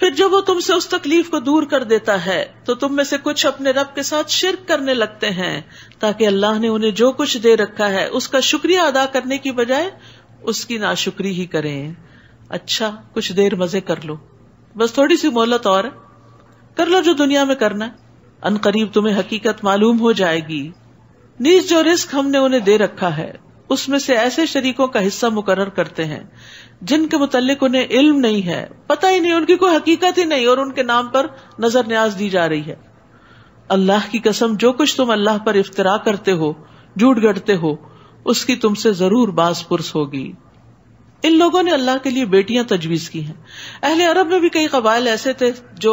फिर जब वो तुमसे उस तकलीफ को दूर कर देता है तो तुम में से कुछ अपने रब के साथ शिरक करने लगते हैं ताकि अल्लाह ने उन्हें जो कुछ दे रखा है उसका शुक्रिया अदा करने की बजाय उसकी नाशुक्री ही करें अच्छा कुछ देर मजे कर लो बस थोड़ी सी मोहलत और है कर लो जो दुनिया में करना है अन करीब तुम्हें हकीकत मालूम हो जाएगी नीज जो रिस्क हमने उन्हें दे रखा है उसमें से ऐसे शरीकों का हिस्सा मुकर करते हैं जिनके मुतलक उन्हें इल्म नहीं है पता ही नहीं उनकी कोई हकीकत ही नहीं और उनके नाम पर नजर न्याज दी जा रही है अल्लाह की कसम जो कुछ तुम अल्लाह पर इफ्तरा करते हो झूठ गढ़ते हो उसकी तुमसे जरूर बास पुरुष होगी इन लोगों ने अल्लाह के लिए बेटियां तजवीज की हैं अहले अरब में भी कई कबाइल ऐसे थे जो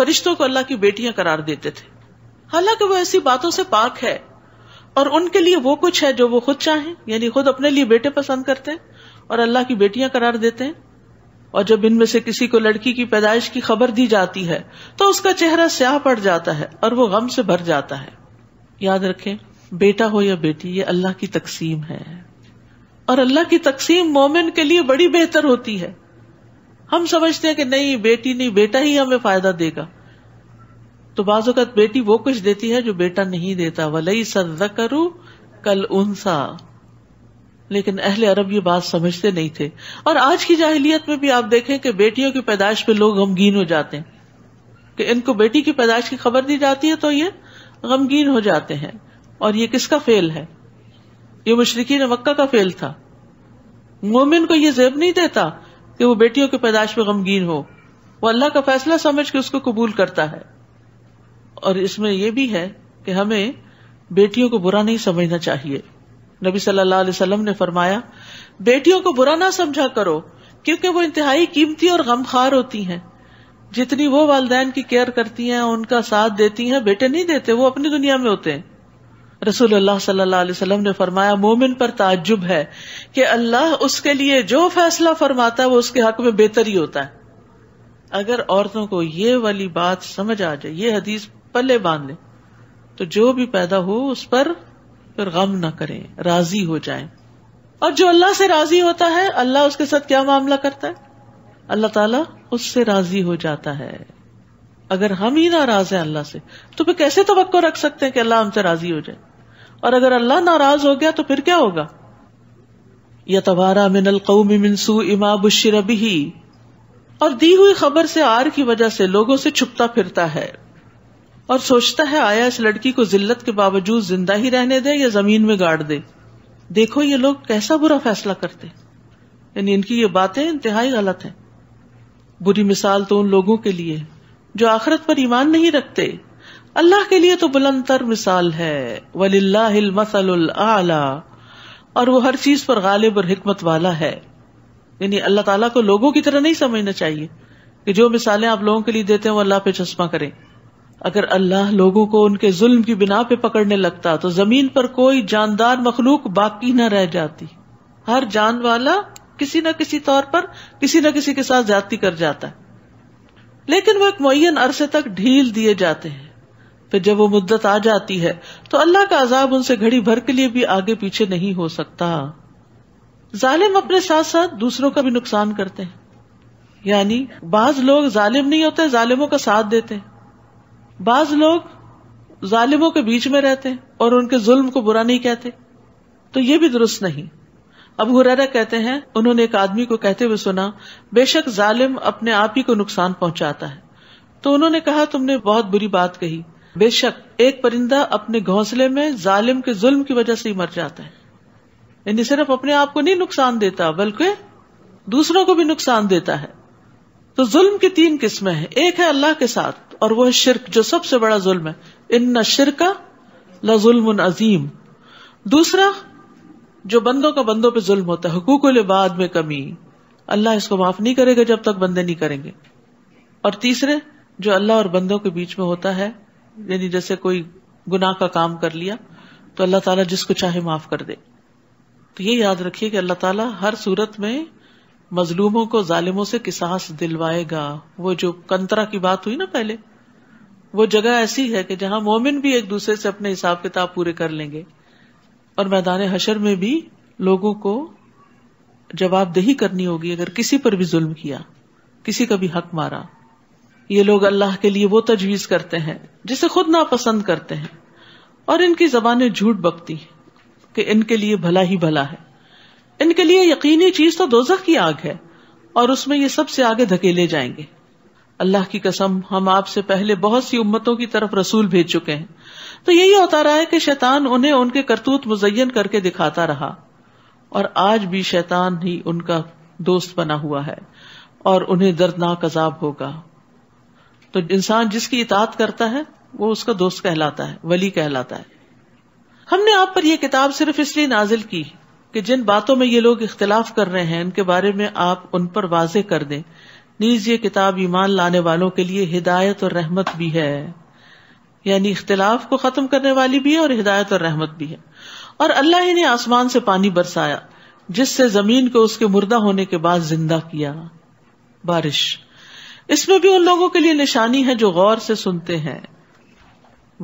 फरिश्तों को अल्लाह की बेटियां करार देते थे हालांकि वो ऐसी बातों से पाक है और उनके लिए वो कुछ है जो वो खुद चाहें यानी खुद अपने लिए बेटे पसंद करते हैं और अल्लाह की बेटियां करार देते हैं और जब इनमें से किसी को लड़की की पैदाइश की खबर दी जाती है तो उसका चेहरा स्याह पड़ जाता है और वो गम से भर जाता है याद रखें बेटा हो या बेटी ये अल्लाह की तकसीम है और अल्लाह की तकसीम मोमिन के लिए बड़ी बेहतर होती है हम समझते हैं कि नहीं बेटी नहीं बेटा ही हमें फायदा देगा तो बाजोकत बेटी वो कुछ देती है जो बेटा नहीं देता वलई सज्जा करू कल उनसा लेकिन अहले अरब ये बात समझते नहीं थे और आज की जाहिलियत में भी आप देखें कि बेटियों की पैदाइश पे लोग गमगीन हो जाते हैं कि इनको बेटी की पैदाइश की खबर दी जाती है तो ये गमगीन हो जाते हैं और ये किसका फेल है ये मुशरकिन मक्का का फेल था मोमिन को यह जेब नहीं देता कि वो बेटियों के पैदाश में गमगीन हो वो अल्लाह का फैसला समझ के उसको कबूल करता है और इसमें यह भी है कि हमें बेटियों को बुरा नहीं समझना चाहिए नबी सल्लल्लाहु अलैहि वसल्लम ने फरमाया बेटियों को बुरा ना समझा करो क्योंकि वो इंतहाई कीमती और गमखार होती हैं जितनी वो वालदेन की केयर करती हैं उनका साथ देती हैं बेटे नहीं देते वो अपनी दुनिया में होते हैं रसूलुल्लाह सल्लल्लाहु अलैहि वसल्लम ने फरमाया मोमिन पर ताज्जुब है कि अल्लाह उसके लिए जो फैसला फरमाता है वो उसके हक में बेहतर ही होता है अगर औरतों को ये वाली बात समझ आ जाए ये हदीस पल्ले बांध ले तो जो भी पैदा हो उस पर फिर गम ना करें राजी हो जाए और जो अल्लाह से राजी होता है अल्लाह उसके साथ क्या मामला करता है अल्लाह ताला उससे राजी हो जाता है अगर हम ही नाराज है अल्लाह से तो फिर कैसे तो रख सकते हैं कि अल्लाह हमसे राजी हो जाए और अगर अल्लाह नाराज हो गया तो फिर क्या होगा या तबारा मिनल कौम मिनसू इमा बुशरबी और दी हुई खबर से आर की वजह से लोगों से छुपता फिरता है और सोचता है आया इस लड़की को जिल्लत के बावजूद जिंदा ही रहने दे या जमीन में गाड़ दे देखो ये लोग कैसा बुरा फैसला करते यानी इनकी ये बातें इंतहाई गलत है बुरी मिसाल तो उन लोगों के लिए है जो आखरत पर ईमान नहीं रखते अल्लाह के लिए तो बुलंदतर मिसाल है वलिल्लाहिल आला और वो हर चीज पर गालिब और हिकमत वाला है यानी अल्लाह ताला को लोगों की तरह नहीं समझना चाहिए कि जो मिसालें आप लोगों के लिए देते हैं वो अल्लाह पे चश्मा करें अगर अल्लाह लोगों को उनके जुल्म की बिना पे पकड़ने लगता तो जमीन पर कोई जानदार मखलूक बाकी न रह जाती हर जान वाला किसी न किसी तौर पर किसी न किसी के साथ जाति कर जाता है लेकिन वो एक मुन अरसे तक ढील दिए जाते हैं फिर जब वो मुद्दत आ जाती है तो अल्लाह का अजाब उनसे घड़ी भर के लिए भी आगे पीछे नहीं हो सकता जालिम अपने साथ साथ दूसरों का भी नुकसान करते हैं यानी बाज लोग जालिम नहीं होते जालिमों का साथ देते बाज लोग जालिमों के बीच में रहते हैं और उनके जुल्म को बुरा नहीं कहते तो ये भी दुरुस्त नहीं अब हुररा कहते हैं उन्होंने एक आदमी को कहते हुए सुना बेशक जालिम अपने आप ही को नुकसान पहुंचाता है तो उन्होंने कहा तुमने बहुत बुरी बात कही बेशक एक परिंदा अपने घोंसले में जालिम के जुल्म की वजह से ही मर जाता है यानी सिर्फ अपने आप को नहीं नुकसान देता बल्कि दूसरों को भी नुकसान देता है तो जुल्म की तीन किस्में हैं एक है अल्लाह के साथ और वह शिरक जो सबसे बड़ा जुल्म है इन न शिरका लजुल्म अजीम दूसरा जो बंदों का बंदों पे जुल्म होता है हकूकुल इबाद में कमी अल्लाह इसको माफ नहीं करेगा जब तक बंदे नहीं करेंगे और तीसरे जो अल्लाह और बंदों के बीच में होता है यानी जैसे कोई गुनाह का काम कर लिया तो अल्लाह ताला जिसको चाहे माफ कर दे तो ये याद रखिए कि अल्लाह ताला हर सूरत में मजलूमों को जालिमों से किसास दिलवाएगा वो जो कंतरा की बात हुई ना पहले वो जगह ऐसी है कि जहां मोमिन भी एक दूसरे से अपने हिसाब किताब पूरे कर लेंगे और मैदान हशर में भी लोगों को जवाबदेही करनी होगी अगर किसी पर भी जुल्म किया किसी का भी हक मारा ये लोग अल्लाह के लिए वो तजवीज करते हैं जिसे खुद नापसंद करते हैं और इनकी जबान झूठ बकती हैं कि इनके लिए भला ही भला है इनके लिए यकीनी चीज तो दोजख की आग है और उसमें ये सबसे आगे धकेले जाएंगे अल्लाह की कसम हम आपसे पहले बहुत सी उम्मतों की तरफ रसूल भेज चुके हैं तो यही होता रहा है कि शैतान उन्हें उनके करतूत मुजयन करके दिखाता रहा और आज भी शैतान ही उनका दोस्त बना हुआ है और उन्हें दर्दनाक अजाब होगा तो इंसान जिसकी इतात करता है वो उसका दोस्त कहलाता है वली कहलाता है हमने आप पर यह किताब सिर्फ इसलिए नाजिल की कि जिन बातों में ये लोग इख्तिलाफ कर रहे हैं उनके बारे में आप उन पर वाजे कर दें नीज ये किताब ईमान लाने वालों के लिए हिदायत और रहमत भी है यानी इख्तिलाफ को खत्म करने वाली भी है और हिदायत और रहमत भी है और अल्लाह ही ने आसमान से पानी बरसाया जिससे जमीन को उसके मुर्दा होने के बाद जिंदा किया बारिश इसमें भी उन लोगों के लिए निशानी है जो गौर से सुनते हैं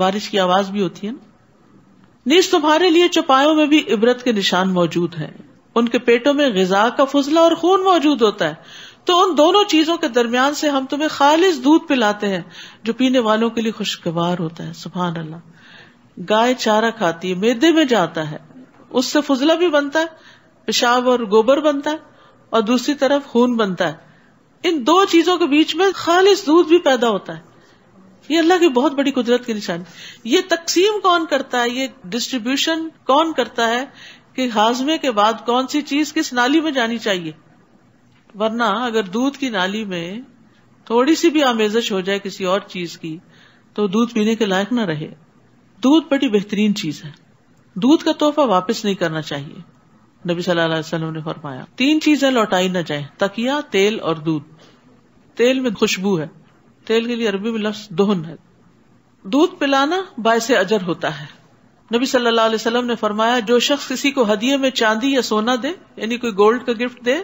बारिश की आवाज भी होती है ना नीज तुम्हारे लिए चौपायों में भी इबरत के निशान मौजूद हैं उनके पेटों में गजा का फुजला और खून मौजूद होता है तो उन दोनों चीजों के दरमियान से हम तुम्हें खालिश दूध पिलाते हैं जो पीने वालों के लिए खुशगवार होता है सुबहान अल्लाह गाय चारा खाती है मेदे में जाता है उससे फजला भी बनता है पेशाब और गोबर बनता है और दूसरी तरफ खून बनता है इन दो चीजों के बीच में खालिश दूध भी पैदा होता है ये अल्लाह की बहुत बड़ी कुदरत की निशानी ये तकसीम कौन करता है ये डिस्ट्रीब्यूशन कौन करता है कि हाजमे के बाद कौन सी चीज किस नाली में जानी चाहिए वरना अगर दूध की नाली में थोड़ी सी भी आमेजश हो जाए किसी और चीज की तो दूध पीने के लायक ना रहे दूध बड़ी बेहतरीन चीज है दूध का तोहफा वापस नहीं करना चाहिए नबी सल्लल्लाहु अलैहि वसल्लम ने फरमाया तीन चीजें लौटाई ना जाए तकिया तेल और दूध तेल में खुशबू है तेल के लिए अरबी में लफ्ज दोहन है दूध पिलाना बायस अजर होता है नबी सल्लल्लाहु अलैहि वसल्लम ने फरमाया जो शख्स किसी को हदिये में चांदी या सोना दे यानी कोई गोल्ड का गिफ्ट दे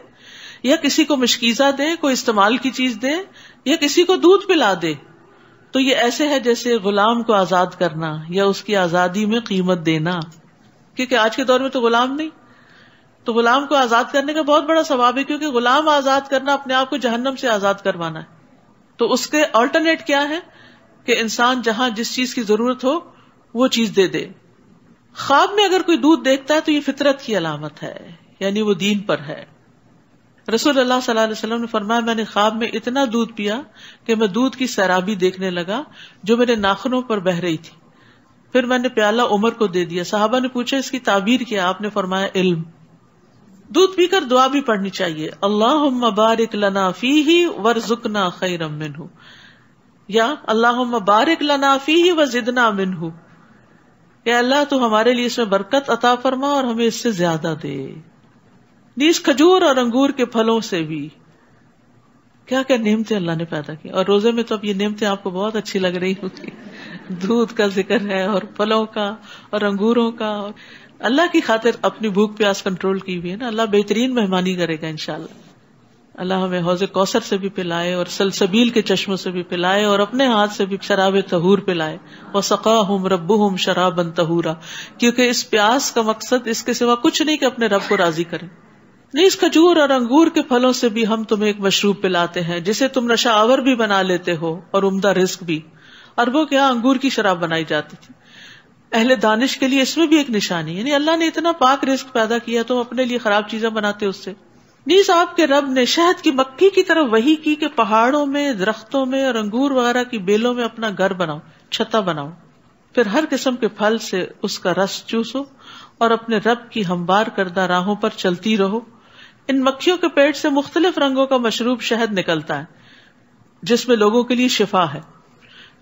या किसी को मशकीजा दे कोई इस्तेमाल की चीज दे या किसी को दूध पिला दे तो ये ऐसे है जैसे गुलाम को आजाद करना या उसकी आजादी में कीमत देना क्योंकि आज के दौर में तो गुलाम नहीं तो गुलाम को आजाद करने का बहुत बड़ा सवाब है क्योंकि गुलाम आजाद करना अपने आप को जहन्नम से आजाद करवाना है तो उसके अल्टरनेट क्या है कि इंसान जहां जिस चीज की जरूरत हो वो चीज दे दे ख्वाब में अगर कोई दूध देखता है तो ये फितरत की अलामत है यानी वो दीन पर है रसूल अल्लाह सल्लल्लाहु अलैहि वसल्लम ने फरमाया मैंने ख्वाब में इतना दूध पिया कि मैं दूध की सैराबी देखने लगा जो मेरे नाखनों पर बह रही थी फिर मैंने प्याला उमर को दे दिया साहबा ने पूछा इसकी ताबीर क्या आपने फरमाया इल्म दूध पीकर दुआ भी पढ़नी चाहिए अल्लाह मबारक लना फी ही वरजुकना खैरम मिनहू या अल्लाह मबारक लना फी ही व जिदना मिनहू अल्लाह तो हमारे लिए इसमें बरकत अता फरमा और हमें इससे ज्यादा दे नीज खजूर और अंगूर के फलों से भी क्या क्या नियमते अल्लाह ने पैदा की और रोजे में तो अब ये नियमते आपको बहुत अच्छी लग रही होगी दूध का जिक्र है और फलों का और अंगूरों का और अल्लाह की खातिर अपनी भूख प्यास कंट्रोल की हुई है ना अल्लाह बेहतरीन मेहमानी करेगा इनशाला अल्लाह हमें हौज कौसर से भी पिलाए और सलसबील के चश्मों से भी पिलाए और अपने हाथ से भी शराब तहूर पिलाए और सका हम रब्बू हम शराबन तहूरा क्योंकि इस प्यास का मकसद इसके सिवा कुछ नहीं कि अपने रब को राजी करें नहीं इस खजूर और अंगूर के फलों से भी हम तुम्हें एक मशरूब पिलाते हैं जिसे तुम नशावर भी बना लेते हो और उम्दा रिस्क भी अरबों के यहाँ अंगूर की शराब बनाई जाती थी अहले दानिश के लिए इसमें भी एक निशानी यानी अल्लाह ने इतना पाक रिस्क पैदा किया तुम अपने लिए खराब चीजें बनाते उससे नीज आपके रब ने शहद की मक्खी की तरफ वही की कि पहाड़ों में दरख्तों में और अंगूर वगैरह की बेलों में अपना घर बनाओ छता बनाओ फिर हर किस्म के फल से उसका रस चूसो और अपने रब की हमवार करदा राहों पर चलती रहो इन मक्खियों के पेट से मुख्तलिफ रंगों का मशरूब शहद निकलता है जिसमे लोगों के लिए शिफा है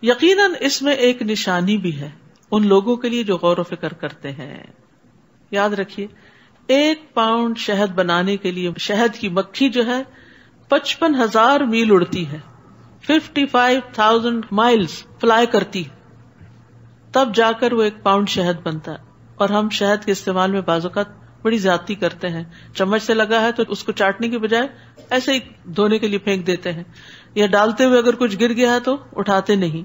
यकीन इसमें एक निशानी भी है उन लोगों के लिए जो गौर फिक्र करते हैं याद रखिये एक पाउंड शहद बनाने के लिए शहद की मक्खी जो है पचपन हजार मील उड़ती है fifty five thousand miles fly करती है तब जाकर वो एक पाउंड शहद बनता है और हम शहद के इस्तेमाल में बाजुकात बड़ी ज्यादा करते हैं चम्मच से लगा है तो उसको चाटने की बजाय ऐसे ही धोने के लिए फेंक देते हैं या डालते हुए अगर कुछ गिर गया है तो उठाते नहीं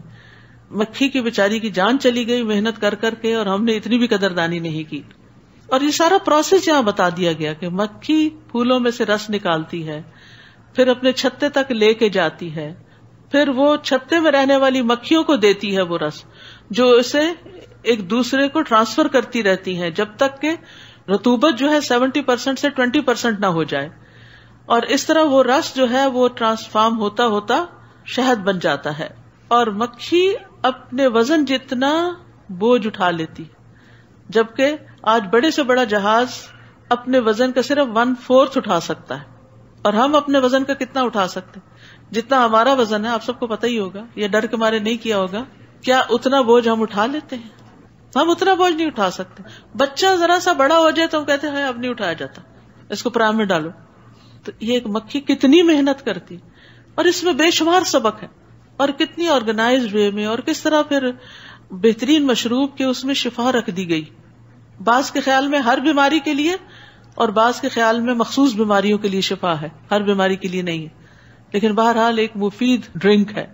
मक्खी की बेचारी की जान चली गई मेहनत कर करके और हमने इतनी भी कदरदानी नहीं की और ये सारा प्रोसेस यहाँ बता दिया गया कि मक्खी फूलों में से रस निकालती है फिर अपने छत्ते तक लेके जाती है फिर वो छत्ते में रहने वाली मक्खियों को देती है वो रस जो इसे एक दूसरे को ट्रांसफर करती रहती है जब तक के रतूबत जो है सेवेंटी परसेंट से ट्वेंटी परसेंट ना हो जाए और इस तरह वो रस जो है वो ट्रांसफार्म होता होता शहद बन जाता है और मक्खी अपने वजन जितना बोझ उठा लेती जबकि आज बड़े से बड़ा जहाज अपने वजन का सिर्फ वन फोर्थ उठा सकता है और हम अपने वजन का कितना उठा सकते जितना हमारा वजन है आप सबको पता ही होगा ये डर के मारे नहीं किया होगा क्या उतना बोझ हम उठा लेते हैं तो हम उतना बोझ नहीं उठा सकते बच्चा जरा सा बड़ा हो जाए तो हम कहते हैं हाँ, अब नहीं उठाया जाता इसको प्राण में डालो तो ये एक मक्खी कितनी मेहनत करती और इसमें बेशुमार सबक है और कितनी ऑर्गेनाइज वे में और किस तरह फिर बेहतरीन मशरूब के उसमें शिफा रख दी गई बास के ख्याल में हर बीमारी के लिए और बास के ख्याल में मखसूस बीमारियों के लिए शिफा है हर बीमारी के लिए नहीं है लेकिन बहरहाल एक मुफीद ड्रिंक है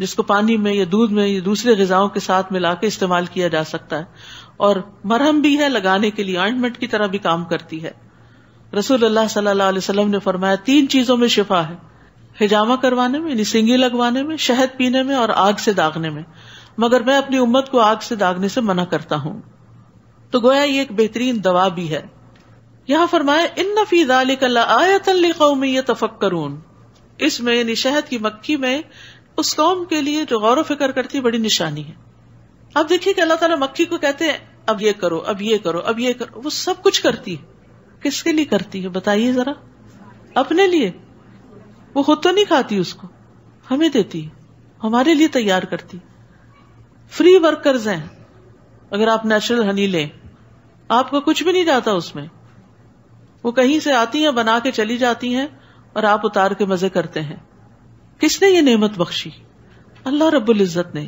जिसको पानी में या दूध में या दूसरे गजाओं के साथ मिला के इस्तेमाल किया जा सकता है और मरहम भी है लगाने के लिए ऑइंटमेंट की तरह भी काम करती है रसूल अल्लाह सल्लल्लाहु अलैहि वसल्लम ने फरमाया तीन चीजों में शिफा है हिजामा करवाने में सिंगी लगवाने में शहद पीने में और आग से दागने में मगर मैं अपनी उम्मत को आग से दागने से मना करता हूँ तो गोया ये एक बेहतरीन दवा भी है यहाँ फरमाया इन नफी दालिकौमी ये तफक् इसमें शहद की मक्खी में उस कौम के लिए जो गौरव फिक्र करती है बड़ी निशानी है आप देखिए कि अल्लाह ताला मक्खी को कहते हैं अब ये करो अब ये करो अब ये करो वो सब कुछ करती है किसके लिए करती है बताइए जरा अपने लिए वो खुद तो नहीं खाती उसको हमें देती है हमारे लिए तैयार करती फ्री वर्कर्स हैं अगर आप नेचुरल हनी लें आपको कुछ भी नहीं जाता उसमें वो कहीं से आती हैं बना के चली जाती हैं और आप उतार के मजे करते हैं किसने ये नेमत बख्शी अल्लाह रब्बुल इज्जत ने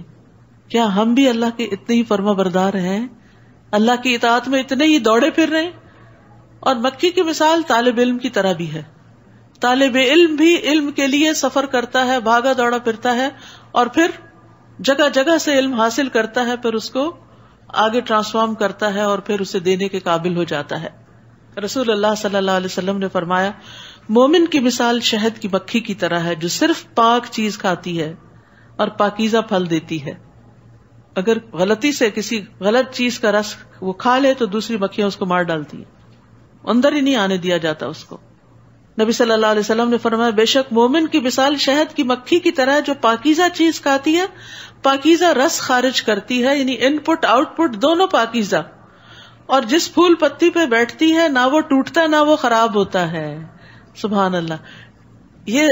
क्या हम भी अल्लाह के इतने ही फर्मा बरदार हैं अल्लाह की इतात में इतने ही दौड़े फिर रहे और मक्की की मिसाल तालब इल्म की तरह भी है तालब इल्म भी इल्म के लिए सफर करता है भागा दौड़ा फिरता है और फिर जगह जगह से इल्म हासिल करता है फिर उसको आगे ट्रांसफॉर्म करता है और फिर उसे देने के काबिल हो जाता है रसूल अल्लाह सल्लल्लाहु अलैहि वसल्लम ने फरमाया मोमिन की मिसाल शहद की मक्खी की तरह है जो सिर्फ पाक चीज खाती है और पाकिजा फल देती है अगर गलती से किसी गलत चीज का रस वो खा ले तो दूसरी मक्खियां उसको मार डालती है अंदर ही नहीं आने दिया जाता उसको नबी सल्लल्लाहु अलैहि वसल्लम ने फरमाया बेशक मोमिन की मिसाल शहद की मक्खी की तरह है जो पाकिजा चीज खाती है पाकिजा रस खारिज करती है यानी इनपुट आउटपुट दोनों पाकिजा और जिस फूल पत्ती पे बैठती है ना वो टूटता ना वो खराब होता है सुबहान अल्लाह ये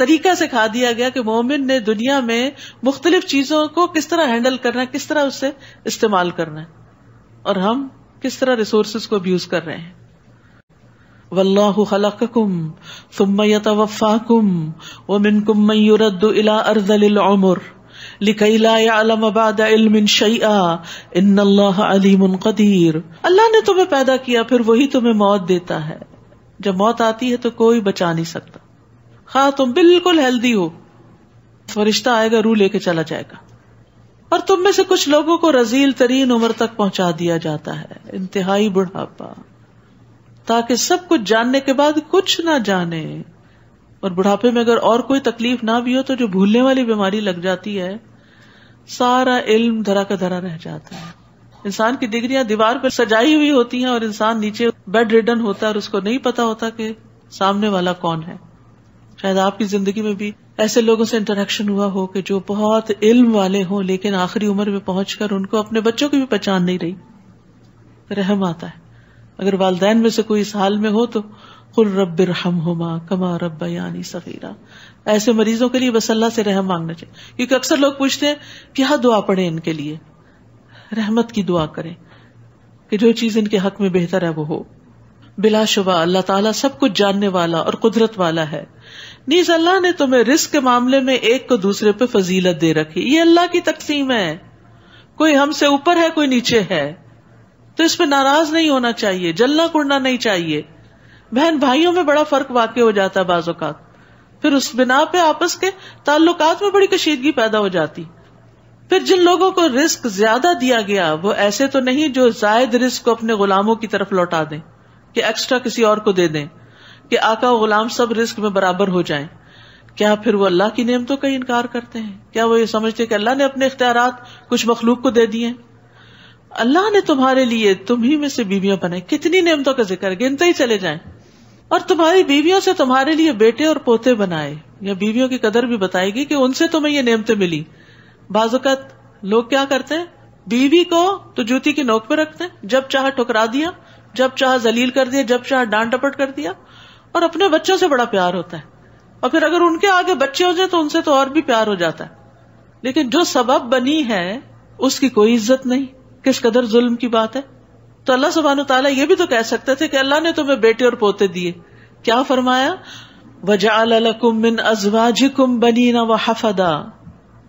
तरीका से खा दिया गया कि मोमिन ने दुनिया में मुख्तलिफ चीजों को किस तरह हैंडल करना है किस तरह उससे इस्तेमाल करना है और हम किस तरह रिसोर्सेज को अब्यूज कर रहे हैं वल्लाहु खलकुम सुम्मयत वफ़ाकुम व मिनकुम मयूरद्दु इला अर्जलिल उमर अल्लाह ने तुम्हें पैदा किया फिर वही तुम्हें मौत देता है जब मौत आती है तो कोई बचा नहीं सकता खा हाँ, तुम बिल्कुल हेल्दी हो फरिश्ता आएगा रू लेके चला जाएगा और तुम में से कुछ लोगों को रजील तरीन उम्र तक पहुंचा दिया जाता है इंतहाई बुढ़ापा ताकि सब कुछ जानने के बाद कुछ ना जाने और बुढ़ापे में अगर और कोई तकलीफ ना भी हो तो जो भूलने वाली बीमारी लग जाती है सारा इल्म धरा का धरा रह जाता है इंसान की डिग्रियां दीवार पर सजाई हुई होती हैं और इंसान नीचे बेड रिडन होता है और उसको नहीं पता होता कि सामने वाला कौन है शायद आपकी जिंदगी में भी ऐसे लोगों से इंटरेक्शन हुआ हो कि जो बहुत इल्म वाले हो लेकिन आखिरी उम्र में पहुंचकर उनको अपने बच्चों की भी पहचान नहीं रही रहम आता है अगर वालदेन में से कोई इस हाल में हो तो कुल रब रहम होमा कमा रब यानी सगीरा ऐसे मरीजों के लिए बस अल्लाह से रहम मांगना चाहिए क्योंकि अक्सर लोग पूछते हैं क्या दुआ पड़े इनके लिए रहमत की दुआ करें कि जो चीज इनके हक में बेहतर है वो हो बिलाशुबा अल्लाह ताला सब कुछ जानने वाला और कुदरत वाला है नीज अल्लाह ने तुम्हें रिस्क के मामले में एक को दूसरे पे फजीलत दे रखी ये अल्लाह की तकसीम है कोई हमसे ऊपर है कोई नीचे है तो इस पर नाराज नहीं होना चाहिए जलना कुड़ना नहीं चाहिए बहन भाइयों में बड़ा फर्क वाकई हो जाता है बाजोकात फिर उस बिना पे आपस के ताल्लुकात में बड़ी कशीदगी पैदा हो जाती फिर जिन लोगों को रिस्क ज्यादा दिया गया वो ऐसे तो नहीं जो जायद रिस्क को अपने गुलामों की तरफ लौटा दें कि एक्स्ट्रा किसी और को दे दें कि आका गुलाम सब रिस्क में बराबर हो जाएं क्या फिर वो अल्लाह की नियमतों का इनकार करते हैं क्या वो ये समझते हैं कि अल्लाह ने अपने इख्तियार कुछ मखलूक को दे दिए अल्लाह ने तुम्हारे लिए तुम ही में से बीवियां बनाई कितनी नियमतों का जिक्र गिनते ही चले जाए और तुम्हारी बीवियों से तुम्हारे लिए बेटे और पोते बनाए या बीवियों की कदर भी बताएगी कि उनसे तुम्हें ये नियमतें मिली बाजुकत लोग क्या करते हैं बीवी को तो जूती की नोक पे रखते हैं जब चाह ठुकरा दिया जब चाह जलील कर दिया जब चाहे डांट डपट कर दिया और अपने बच्चों से बड़ा प्यार होता है और फिर अगर उनके आगे बच्चे हो जाए तो उनसे तो और भी प्यार हो जाता है लेकिन जो सबब बनी है उसकी कोई इज्जत नहीं किस कदर जुल्म की बात है तो अल्लाह सुबहान तला ये भी तो कह सकते थे कि अल्लाह ने तुम्हें बेटे और पोते दिए क्या फरमाया वजा मिन अजवाजिकुम बनीना व हफदा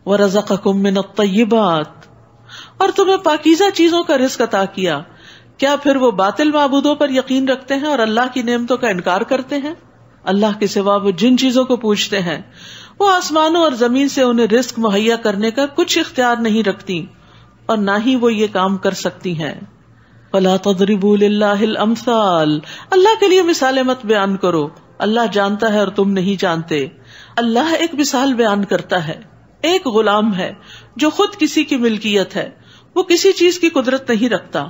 व रजक मिन तय्यबात और तुम्हें पाकिजा चीजों का रिस्क अता किया क्या फिर वो बातिल मबूदों पर यकीन रखते हैं और अल्लाह की नियमतों का इनकार करते हैं अल्लाह के सिवा वो जिन चीजों को पूछते हैं वो आसमानों और जमीन से उन्हें रिस्क मुहैया करने का कुछ इख्तियार नहीं रखती और ना ही वो ये काम कर सकती है फला तदरिबुल्लामसाल अल्लाह के लिए मिसाल मत बयान करो अल्लाह जानता है और तुम नहीं जानते अल्लाह एक मिसाल बयान करता है एक गुलाम है जो खुद किसी की मिलकियत है वो किसी चीज की कुदरत नहीं रखता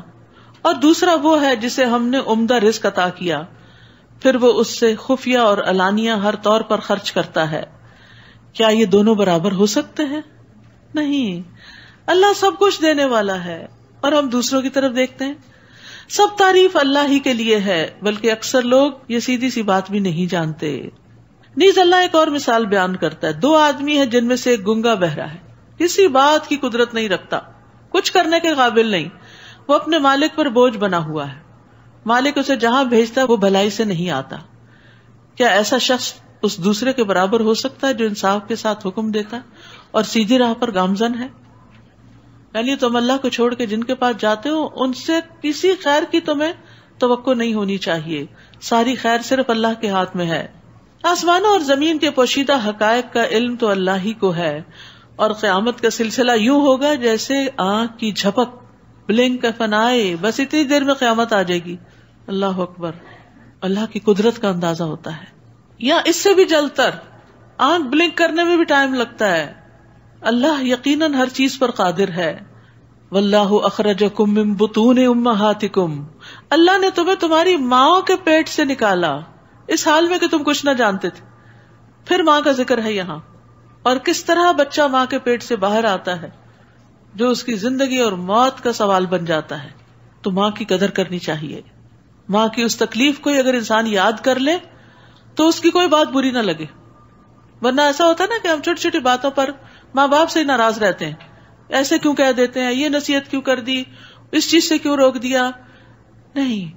और दूसरा वो है जिसे हमने उमदा रिस्क अता किया फिर वो उससे खुफिया और अलानिया हर तौर पर खर्च करता है क्या ये दोनों बराबर हो सकते हैं नहीं अल्लाह सब कुछ देने वाला है और हम दूसरों की तरफ देखते हैं सब तारीफ अल्लाह ही के लिए है बल्कि अक्सर लोग ये सीधी सी बात भी नहीं जानते नीज अल्लाह एक और मिसाल बयान करता है दो आदमी है जिनमें से एक गुंगा बहरा है किसी बात की कुदरत नहीं रखता कुछ करने के काबिल नहीं वो अपने मालिक पर बोझ बना हुआ है मालिक उसे जहां भेजता है वो भलाई से नहीं आता क्या ऐसा शख्स उस दूसरे के बराबर हो सकता है जो इंसाफ के साथ हुक्म देता है और सीधी राह पर गामजन है यानी तुम अल्लाह को छोड़ के जिनके पास जाते हो उनसे किसी खैर की तुम्हें तो नहीं होनी चाहिए सारी खैर सिर्फ अल्लाह के हाथ में है आसमानों और जमीन के पोशीदा हकायक का इल्म तो अल्लाह ही को है और क्यामत का सिलसिला यूं होगा जैसे आंख की झपक ब्लिंग का फनाए बस इतनी देर में क्यामत आ जाएगी अल्लाह अकबर अल्लाह की कुदरत का अंदाजा होता है या इससे भी जल तर आंख ब्लिंक करने में भी टाइम लगता है अल्लाह यकीन हर चीज पर कादिर है वल्लाह अखरज कुम बतून उम्मा हाथिकुम अल्लाह ने तुम्हें तुम्हारी माओ के पेट से निकाला इस हाल में कि तुम कुछ ना जानते थे फिर माँ का जिक्र है यहाँ और किस तरह बच्चा माँ के पेट से बाहर आता है जो उसकी जिंदगी और मौत का सवाल बन जाता है तो माँ की कदर करनी चाहिए माँ की उस तकलीफ को अगर इंसान याद कर ले तो उसकी कोई बात बुरी ना लगे वरना ऐसा होता है ना कि हम छोटी छोटी बातों पर माँ बाप से नाराज रहते हैं ऐसे क्यों कह देते हैं ये नसीहत क्यों कर दी इस चीज से क्यों रोक दिया नहीं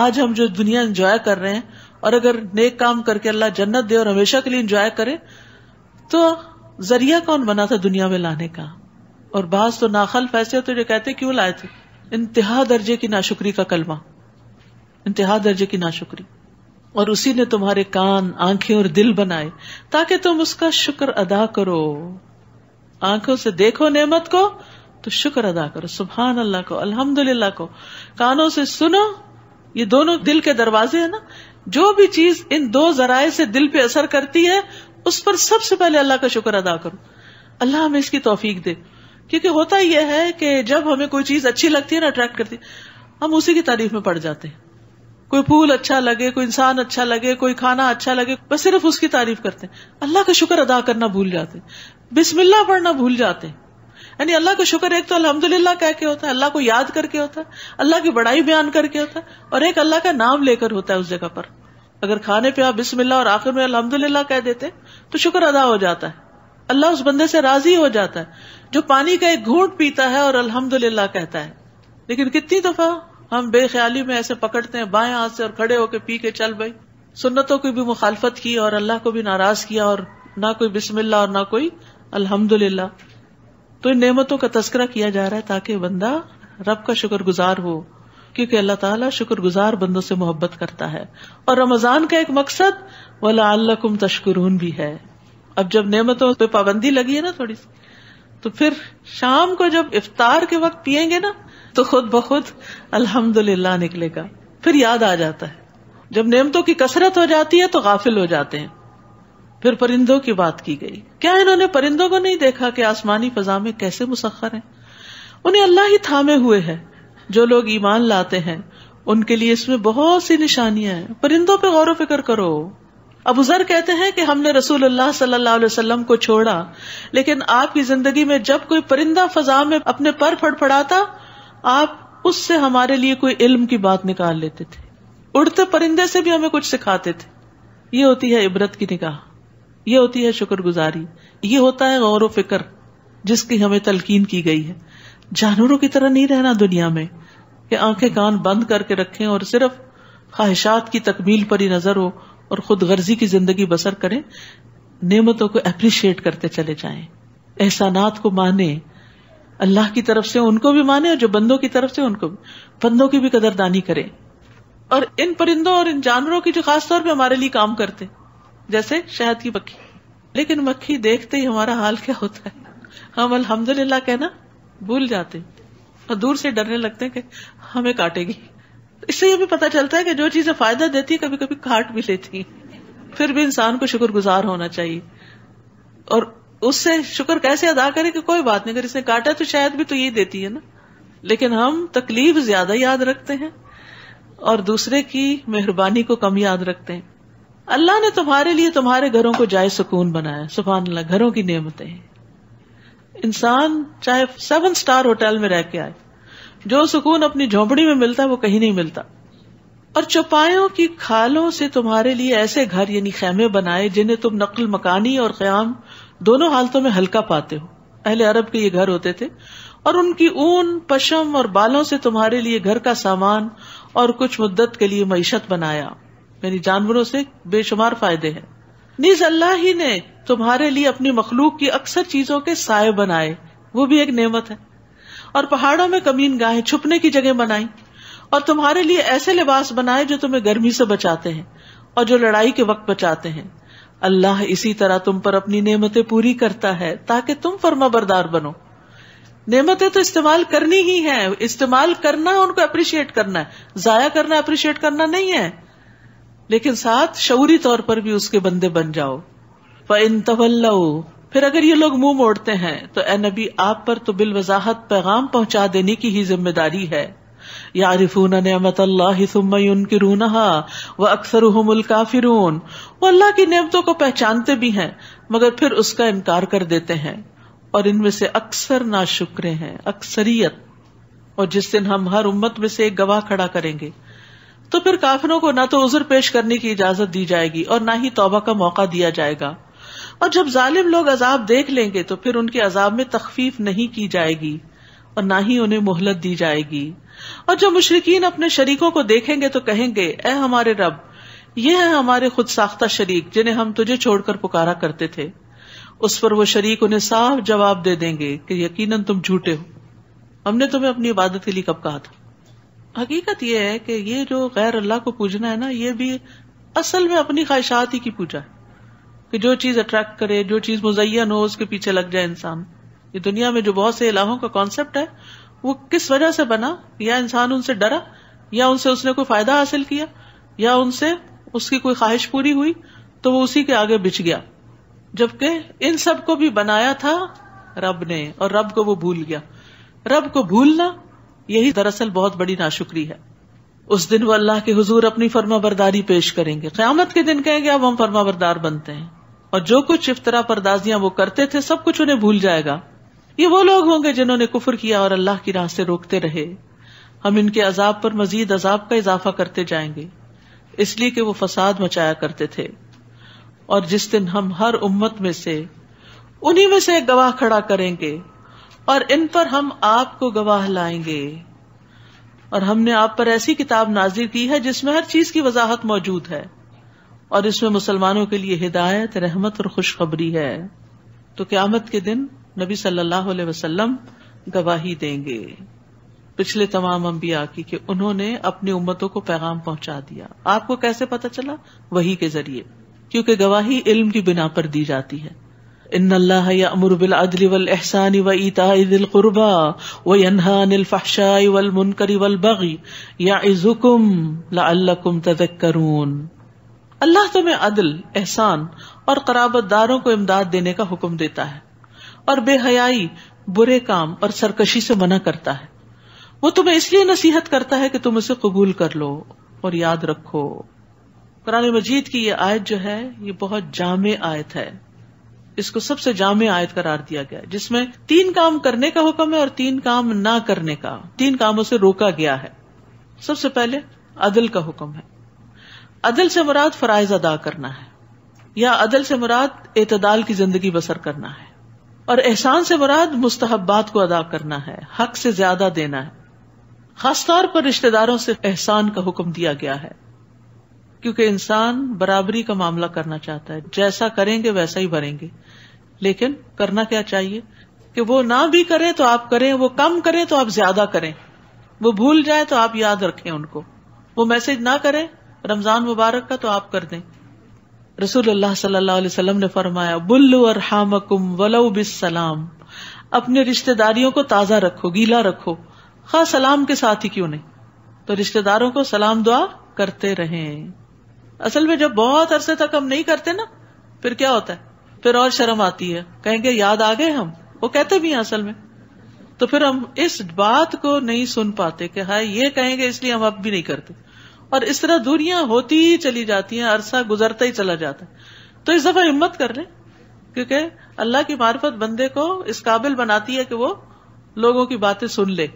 आज हम जो दुनिया एंजॉय कर रहे हैं और अगर नेक काम करके अल्लाह जन्नत दे और हमेशा के लिए इंजॉय करे तो जरिया कौन बना था दुनिया में लाने का और बास तो नाखल फैसले तो जो कहते क्यों लाए थे इंतहा दर्जे की नाशुक्री का कलमा इंतहा दर्जे की नाशुक्री और उसी ने तुम्हारे कान आंखें और दिल बनाए ताकि तुम उसका शुक्र अदा करो आंखों से देखो नेमत को तो शुक्र अदा करो सुबहान अल्लाह को अल्हम्दुलिल्लाह को कानों से सुनो ये दोनों दिल के दरवाजे हैं ना जो भी चीज इन दो जराये से दिल पे असर करती है उस पर सबसे पहले अल्लाह का शुक्र अदा करो अल्लाह हमें इसकी तोफीक दे क्योंकि होता यह है कि जब हमें कोई चीज अच्छी लगती है ना अट्रैक्ट करती हम उसी की तारीफ में पड़ जाते हैं कोई फूल अच्छा लगे कोई इंसान अच्छा लगे कोई खाना अच्छा लगे बस सिर्फ उसकी तारीफ करते हैं अल्लाह का शुक्र अदा करना भूल जाते हैं बिस्मिल्लाह पढ़ना भूल जाते हैं અને અલ્લાહ કો શુક્ર એક તો અલહમદુલ્illah કહે કે હોતા અલ્લાહ કો યાદ કરકે હોતા અલ્લાહ કે બડાઈ બયાન કરકે હોતા ઓર એક અલ્લાહ કા નામ લેકર હોતા હૈ ઉસ જગહ પર અગર ખાને પીય બિસ્મિલ્લા ઓર આખિર મે અલહમદુલ્illah કહે દેતે તો શુક્ર અદા હો જાતા હૈ અલ્લાહ ઉસ બંદે સે રાજી હો જાતા હૈ જો પાની કા એક ઘૂંટ પીતા હૈ ઓર અલહમદુલ્illah કહેતા હૈ લેકિન કિતની દફા હમ બેખ્યાલી મે એસે પકડતે હૈ બાયે હાથ સે ઓર ખડે હોકે પી કે ચલ ભય સુન્નતો કી ભી મુખાલફત કી ઓર અલ્લાહ કો ભી નારાઝ કિયા ઓર ના કોઈ બિસ્મિલ્લા ઓર ના કોઈ અલહમદુલ્illah तो इन नेमतों का तस्करा किया जा रहा है ताकि बंदा रब का शुक्रगुजार हो क्योंकि अल्लाह ताला शुक्रगुजार बंदों से मोहब्बत करता है और रमजान का एक मकसद वला अल्लाकुम तश्करून भी है अब जब नेमतों पे पाबंदी लगी है ना थोड़ी सी तो फिर शाम को जब इफ्तार के वक्त पियेंगे ना तो खुद ब खुद अल्हम्दुलिल्लाह निकलेगा फिर याद आ जाता है जब नेमतों की कसरत हो जाती है तो गाफिल हो जाते हैं फिर परिंदों की बात की गई क्या इन्होंने परिंदों को नहीं देखा कि आसमानी फजा में कैसे मुसखर है उन्हें अल्लाह ही थामे हुए है जो लोग ईमान लाते हैं उनके लिए इसमें बहुत सी निशानियां हैं परिंदों पर गौर फिक्र करो अब जर कहते हैं कि हमने रसूल अल्लाह सल्लल्लाहु अलैहि वसल्लम को छोड़ा लेकिन आपकी जिंदगी में जब कोई परिंदा फजा में अपने पर फड़फड़ाता आप उससे हमारे लिए कोई इल्म की बात निकाल लेते थे उड़ते परिंदे से भी हमें कुछ सिखाते थे ये होती है इबरत की निगाह ये होती है शुक्रगुजारी ये होता है गौर फिक्र जिसकी हमें तलकीन की गई है जानवरों की तरह नहीं रहना दुनिया में कि आंखें कान बंद करके रखें और सिर्फ ख्वाहिशात की तकमील पर ही नजर हो और खुद गर्जी की जिंदगी बसर करें नियमतों को अप्रिशिएट करते चले जाए एहसानात को माने अल्लाह की तरफ से उनको भी माने और जो बंदों की तरफ से उनको भी बंदों की भी कदरदानी करें और इन परिंदों और इन जानवरों की जो खासतौर पर हमारे लिए काम करते हैं जैसे शहद की मक्खी लेकिन मक्खी देखते ही हमारा हाल क्या होता है हम अल्हम्दुलिल्लाह कहना भूल जाते और दूर से डरने लगते हैं कि हमें काटेगी इससे भी पता चलता है कि जो चीजें फायदा देती है कभी कभी काट भी लेती है फिर भी इंसान को शुक्रगुजार होना चाहिए और उससे शुक्र कैसे अदा करे कि कोई बात नहीं अगर इसने काटा तो शायद भी तो ये देती है ना लेकिन हम तकलीफ ज्यादा याद रखते हैं और दूसरे की मेहरबानी को कम याद रखते हैं अल्लाह ने तुम्हारे लिए तुम्हारे घरों को जाय सुकून बनाया सुबहान अल्लाह घरों की नियमतें हैं इंसान चाहे सेवन स्टार होटल में रह के आए जो सुकून अपनी झोंपड़ी में मिलता है वो कहीं नहीं मिलता और चौपायों की खालों से तुम्हारे लिए ऐसे घर यानी खेमे बनाए जिन्हें तुम नकल मकानी और क्याम दोनों हालतों में हल्का पाते हो पहले अरब के ये घर होते थे और उनकी ऊन पशम और बालों से तुम्हारे लिए घर का सामान और कुछ मुद्दत के लिए मीशत बनाया यानी जानवरों से बेशुमार फायदे हैं नीज अल्लाह ही ने तुम्हारे लिए अपनी मखलूक की अक्सर चीजों के साय बनाए वो भी एक नेमत है और पहाड़ों में कमीन गाहें छुपने की जगह बनाई और तुम्हारे लिए ऐसे लिबास बनाए जो तुम्हें गर्मी से बचाते हैं और जो लड़ाई के वक्त बचाते हैं अल्लाह इसी तरह तुम पर अपनी नेमतें पूरी करता है ताकि तुम फर्मा बरदार बनो नेमतें तो इस्तेमाल करनी ही है इस्तेमाल करना उनको अप्रिशिएट करना है जाया करना अप्रिशिएट करना नहीं है लेकिन साथ शौरी तौर पर भी उसके बंदे बन जाओ व इन तवल्लो फिर अगर ये लोग मुंह मोड़ते हैं तो ए नबी आप पर तो बिल वजाहत पैगाम पहुंचा देने की ही जिम्मेदारी है यारिफून नमत अल्लाह की रूनहा व अक्सर काफिर वो अल्लाह की नियमतों को पहचानते भी हैं मगर फिर उसका इनकार कर देते हैं और इनमें से अक्सर ना शुक्र है अक्सरियत और जिस दिन हम हर उम्मत में से एक गवाह खड़ा करेंगे तो फिर काफिरों को ना तो उजर पेश करने की इजाजत दी जाएगी और ना ही तोबा का मौका दिया जाएगा और जब जालिम लोग अजाब देख लेंगे तो फिर उनके अजाब में तखफीफ नहीं की जाएगी और ना ही उन्हें मोहलत दी जाएगी और जब मुशरकिन अपने शरीकों को देखेंगे तो कहेंगे ए हमारे रब ये है हमारे खुद साख्ता शरीक जिन्हें हम तुझे छोड़कर पुकारा करते थे उस पर वो शरीक उन्हें साफ जवाब दे देंगे कि यकीनन तुम झूठे हो हमने तुम्हें अपनी इबादत के लिए कब कहा था हकीकत यह है कि ये जो गैर अल्लाह को पूजना है ना ये भी असल में अपनी ख्वाहिशात ही की पूजा है कि जो चीज अट्रैक्ट करे जो चीज मुजयन हो उसके पीछे लग जाए इंसान ये दुनिया में जो बहुत से इलाहों का कॉन्सेप्ट है वो किस वजह से बना या इंसान उनसे डरा या उनसे उसने कोई फायदा हासिल किया या उनसे उसकी कोई ख्वाहिश पूरी हुई तो वो उसी के आगे बिछ गया जबकि इन सबको भी बनाया था रब ने और रब को वो भूल गया रब को भूलना यही दरअसल बहुत बड़ी नाशुक्री है उस दिन वो अल्लाह के हुजूर अपनी फर्मा बरदारी पेश करेंगे क्यामत के दिन कहेंगे अब हम फर्मा बरदार बनते हैं और जो कुछ इफ्तरा परदाजियां वो करते थे सब कुछ उन्हें भूल जाएगा ये वो लोग होंगे जिन्होंने कुफर किया और अल्लाह की राह से रोकते रहे हम इनके अजाब पर मजीद अजाब का इजाफा करते जाएंगे इसलिए कि वो फसाद मचाया करते थे और जिस दिन हम हर उम्मत में से उन्हीं में से एक गवाह खड़ा करेंगे और इन पर हम आपको गवाह लाएंगे और हमने आप पर ऐसी किताब नाजिर की है जिसमें हर चीज की वजाहत मौजूद है और इसमें मुसलमानों के लिए हिदायत रहमत और खुशखबरी है तो क्यामत के दिन नबी सल्लल्लाहु अलैहि वसल्लम गवाही देंगे पिछले तमाम अम्बिया की कि उन्होंने अपनी उम्मतों को पैगाम पहुंचा दिया आपको कैसे पता चला वही के जरिए क्योंकि गवाही इल्म की बिना पर दी जाती है इन अल्लाह यअमुरु बिल अदली वल इहसानि व ईताइ दिल कुर्बा व यन्हा अनिल फहशाइ वल मुनकरि वल बगी यइजुकुम लअल्लकुम तذكرون अल्लाह तुम्हें अदल एहसान और कराबतदारों को इमदाद देने का हुक्म देता है और बेहयाई बुरे काम और सरकशी से मना करता है वो तुम्हें इसलिए नसीहत करता है कि तुम उसे कबूल कर लो और याद रखो कुरान मजीद की ये आयत जो है ये बहुत जाम आयत है इसको सबसे जामे आयत करार दिया गया है जिसमें तीन काम करने का हुक्म है और तीन काम ना करने का तीन कामों से रोका गया है सबसे पहले अदल का हुक्म है अदल से मुराद फराइज अदा करना है या अदल से मुराद एतदाल की जिंदगी बसर करना है और एहसान से मुराद मुस्तहबात को अदा करना है हक से ज्यादा देना है खासतौर पर रिश्तेदारों से एहसान का हुक्म दिया गया है क्योंकि इंसान बराबरी का मामला करना चाहता है जैसा करेंगे वैसा ही भरेंगे लेकिन करना क्या चाहिए कि वो ना भी करे तो आप करें वो कम करे तो आप ज्यादा करें वो भूल जाए तो आप याद रखें उनको वो मैसेज ना करें रमजान मुबारक का तो आप कर दें रसूल सल्लल्लाहु अलैहि वसल्लम ने फरमाया बुल्लू और हामकुम वलो सलाम अपने रिश्तेदारियों को ताजा रखो गीला रखो खास सलाम के साथ ही क्यों नहीं तो रिश्तेदारों को सलाम दुआ करते रहें असल में जब बहुत अरसे तक हम नहीं करते ना फिर क्या होता है फिर और शर्म आती है कहेंगे याद आ गए हम वो कहते भी हैं असल में तो फिर हम इस बात को नहीं सुन पाते कि हाय ये कहेंगे इसलिए हम अब भी नहीं करते और इस तरह दूरियां होती ही चली जाती हैं अरसा गुजरता ही चला जाता है तो इस दफा हिम्मत कर लें क्योंकि अल्लाह की मार्फत बंदे को इस काबिल बनाती है कि वो लोगों की बातें सुन ले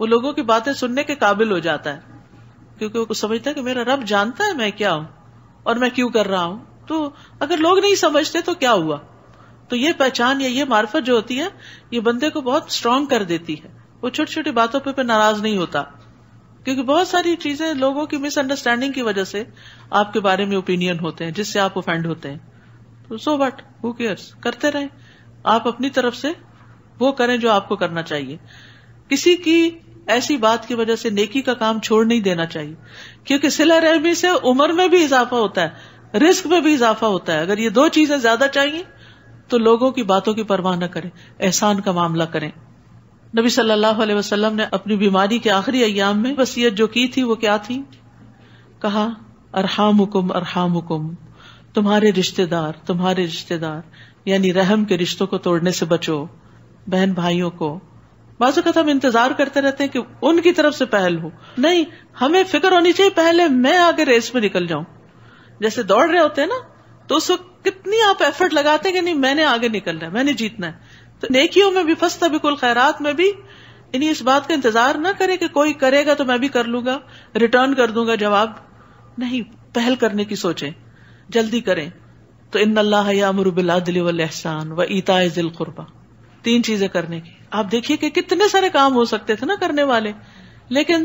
वो लोगों की बातें सुनने के काबिल हो जाता है क्योंकि वो समझता है कि मेरा रब जानता है मैं क्या हूं और मैं क्यों कर रहा हूं तो अगर लोग नहीं समझते तो क्या हुआ तो ये पहचान या ये मार्फत जो होती है ये बंदे को बहुत स्ट्रांग कर देती है वो छोटी छोटी बातों पर नाराज नहीं होता क्योंकि बहुत सारी चीजें लोगों की मिसअंडरस्टैंडिंग की वजह से आपके बारे में ओपिनियन होते हैं जिससे आप ओफेंड होते हैं तो सो वट हु केयर्स करते रहे आप अपनी तरफ से वो करें जो आपको करना चाहिए किसी की ऐसी बात की वजह से नेकी का काम छोड़ नहीं देना चाहिए क्योंकि सिला रहमी से उम्र में भी इजाफा होता है रिस्क में भी इजाफा होता है अगर ये दो चीजें ज्यादा चाहिए तो लोगों की बातों की परवाह न करें एहसान का मामला करें नबी सल्लल्लाहु अलैहि वसल्लम ने अपनी बीमारी के आखिरी अयाम में वसीयत जो की थी वो क्या थी कहा अरहाम हुकुम अरहाम हुकुम तुम्हारे रिश्तेदार तुम्हारे रिश्तेदार यानी रहम के रिश्तों को तोड़ने से बचो बहन भाइयों को बाजुकत तो हम इंतजार करते रहते हैं कि उनकी तरफ से पहल हो नहीं हमें फिक्र होनी चाहिए पहले मैं आगे रेस में निकल जाऊं जैसे दौड़ रहे होते हैं ना तो उस वक्त कितनी आप एफर्ट लगाते हैं कि नहीं मैंने आगे निकलना है मैंने जीतना है तो नेकियों में भी फंसता बिल्कुल खैरात में भी यानी इस बात का इंतजार ना करे कि कोई करेगा तो मैं भी कर लूंगा रिटर्न कर दूंगा जवाब नहीं पहल करने की सोचे जल्दी करें तो इन अल्लाह या मुरबिल्ला दिल एहसान व ईता दिल कुर्बा तीन चीजें करने की आप देखिए कि कितने सारे काम हो सकते थे ना करने वाले लेकिन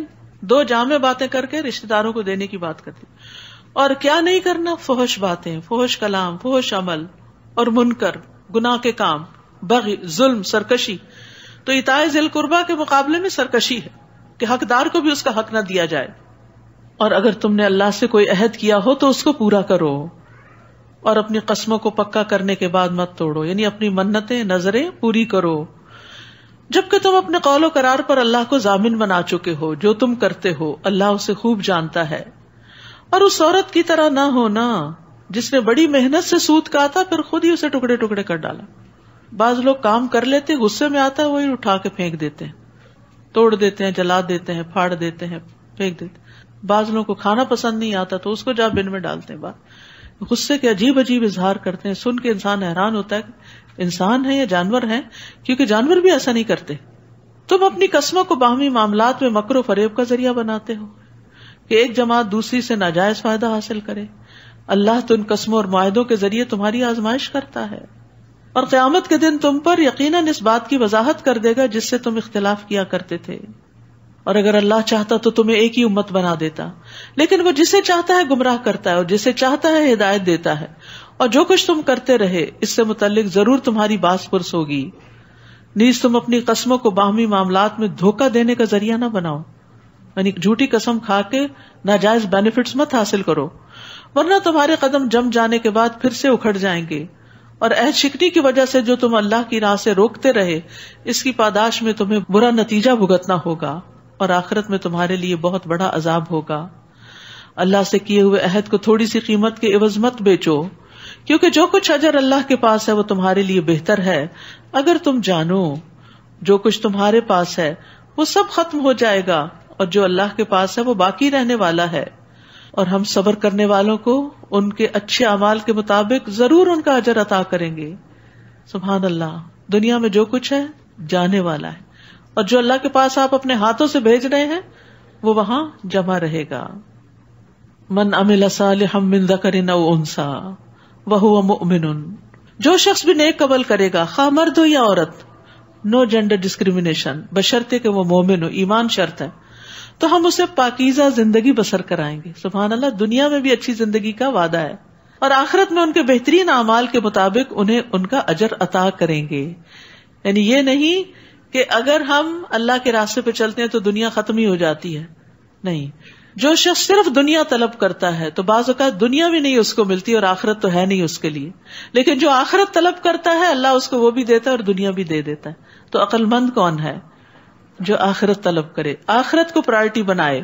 दो जामे बातें करके रिश्तेदारों को देने की बात करती और क्या नहीं करना फोहश बातें फोहश कलाम फोहश अमल और मुनकर गुनाह के काम बगी जुल्म सरकशी तो इताए जिल कुर्बा के मुकाबले में सरकशी है कि हकदार को भी उसका हक ना दिया जाए और अगर तुमने अल्लाह से कोई अहद किया हो तो उसको पूरा करो और अपनी कस्मों को पक्का करने के बाद मत तोड़ो यानी अपनी मन्नतें नजरें पूरी करो जबकि तुम अपने कौलो करार पर अल्लाह को जामिन बना चुके हो जो तुम करते हो अल्लाह उसे खूब जानता है और उस औरत की तरह ना होना जिसने बड़ी मेहनत से सूद काटा फिर खुद ही उसे टुकड़े टुकड़े कर डाला बाज लोग काम कर लेते गुस्से में आता है वही उठा के फेंक देते हैं तोड़ देते हैं जला देते हैं फाड़ देते हैं फेंक देते बाज लोगों को खाना पसंद नहीं आता तो उसको जा बिन में डालते हैं बात गुस्से के अजीब अजीब इजहार करते हैं सुन के इंसान हैरान होता है इंसान है या जानवर है क्योंकि जानवर भी ऐसा नहीं करते तुम अपनी कस्मों को बाहमी मामला में मकर फरेब का जरिया बनाते हो कि एक जमात दूसरी से नाजायज फायदा हासिल करे अल्लाह तो इन कस्मों और माहदों के जरिए तुम्हारी आजमाइश करता है और क्यामत के दिन तुम पर यकीन इस बात की वजाहत कर देगा जिससे तुम इख्तलाफ किया करते थे और अगर अल्लाह चाहता तो तुम्हें एक ही उम्मत बना देता लेकिन वो जिसे चाहता है गुमराह करता है और जिसे चाहता है हिदायत देता है और जो कुछ तुम करते रहे इससे मुतलिक जरूर तुम्हारी बासपुरस होगी नीज तुम अपनी कस्मों को बाहमी मामला में धोखा देने का जरिया ना बनाओ यानी झूठी कसम खा के नाजायज बेनिफिट मत हासिल करो वरना तुम्हारे कदम जम जाने के बाद फिर से उखड़ जाएंगे और अह शिकनी की वजह से जो तुम अल्लाह की राह से रोकते रहे इसकी पादाश में तुम्हें बुरा नतीजा भुगतना होगा और आखिरत में तुम्हारे लिए बहुत बड़ा अजाब होगा अल्लाह से किए हुए अहद को थोड़ी सी कीमत के एवज मत बेचो क्योंकि जो कुछ अजर अल्लाह के पास है वो तुम्हारे लिए बेहतर है अगर तुम जानो जो कुछ तुम्हारे पास है वो सब खत्म हो जाएगा और जो अल्लाह के पास है वो बाकी रहने वाला है और हम सबर करने वालों को उनके अच्छे अमाल के मुताबिक जरूर उनका अजर अता करेंगे सुबहान अल्लाह दुनिया में जो कुछ है जाने वाला है और जो अल्लाह के पास आप अपने हाथों से भेज रहे हैं वो वहां जमा रहेगा मन अमिल मिन दकर उनसा वह मुमिन जो शख्स भी नेक कबल करेगा खा मर्द हो या औरत नो जेंडर डिस्क्रिमिनेशन बशर्ते के वो मोमिन हो ईमान शर्त है तो हम उसे पाकिजा जिंदगी बसर कराएंगे सुबहान अल्लाह दुनिया में भी अच्छी जिंदगी का वादा है और आखिरत में उनके बेहतरीन अमाल के मुताबिक उन्हें उनका अजर अता करेंगे यानी ये नहीं कि अगर हम अल्लाह के रास्ते पे चलते हैं तो दुनिया खत्म ही हो जाती है नहीं जो शख्स सिर्फ दुनिया तलब करता है तो बाज अवत दुनिया भी नहीं उसको मिलती और आखरत तो है नहीं उसके लिए लेकिन जो आखिरत तलब करता है अल्लाह उसको वो भी देता है और दुनिया भी दे देता है तो अकलमंद कौन है जो आखरत तलब करे आखरत को प्रायरिटी बनाए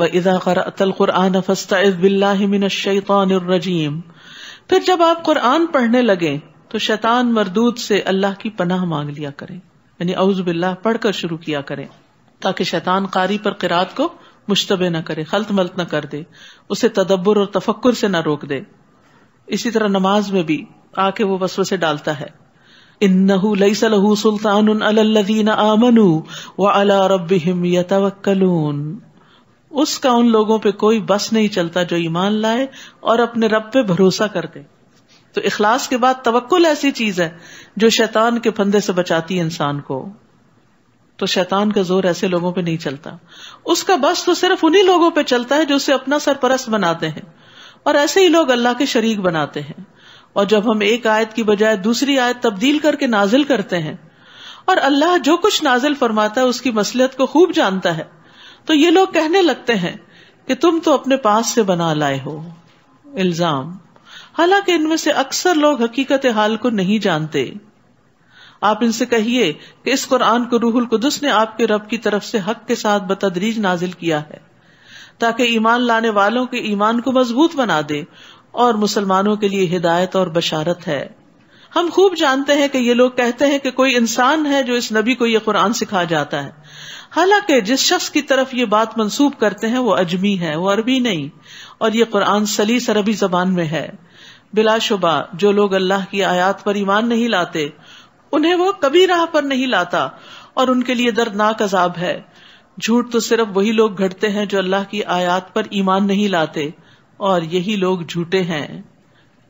वजाकुरान फिर जब आप कुरान पढ़ने लगे तो शैतान मरदूत से अल्लाह की पनाह मांग लिया करें यानी अउज बिल्ला पढ़कर शुरू किया करें ताकि शैतान कारी पर किरात को मुश्तबे न करे खल्त मल्त न कर दे उसे तदब्बर और तफक्र से न रोक दे इसी तरह नमाज में भी आके वो वसव से डालता है इन्नहू लईस लहू सुल्तान अल्लदीन आमनू व अला रब्बिहिम यतवक्कलून उसका उन लोगों पे कोई बस नहीं चलता जो ईमान लाए और अपने रब पे भरोसा कर दे तो इखलास के बाद तवक्ल ऐसी चीज है जो शैतान के फंदे से बचाती है इंसान को तो शैतान का जोर ऐसे लोगों पे नहीं चलता उसका बस तो सिर्फ उन्हीं लोगों पे चलता है जो उसे अपना सरपरस बनाते हैं और ऐसे ही लोग अल्लाह के शरीक बनाते हैं और जब हम एक आयत की बजाय दूसरी आयत तब्दील करके नाजिल करते हैं और अल्लाह जो कुछ नाजिल फरमाता है उसकी मसलियत को खूब जानता है तो ये लोग कहने लगते हैं कि तुम तो अपने पास से बना लाए हो इल्जाम हालांकि इनमें से अक्सर लोग हकीकत हाल को नहीं जानते आप इनसे कहिए कि इस कुरान को रूहुल कुदस ने आपके रब की तरफ से हक के साथ बतदरीज नाजिल किया है ताकि ईमान लाने वालों के ईमान को मजबूत बना दे और मुसलमानों के लिए हिदायत और बशारत है हम खूब जानते हैं कि ये लोग कहते हैं कि कोई इंसान है जो इस नबी को ये कुरान सिखा जाता है हालांकि जिस शख्स की तरफ ये बात मंसूब करते हैं वो अजमी है वो अरबी नहीं और ये कुरान सलीस अरबी जबान में है बिलाशुबा जो लोग अल्लाह की आयात पर ईमान नहीं लाते उन्हें वो कभी राह पर नहीं लाता और उनके लिए दर्दनाक अजाब है झूठ तो सिर्फ वही लोग घटते हैं जो अल्लाह की आयात पर ईमान नहीं लाते और यही लोग झूठे हैं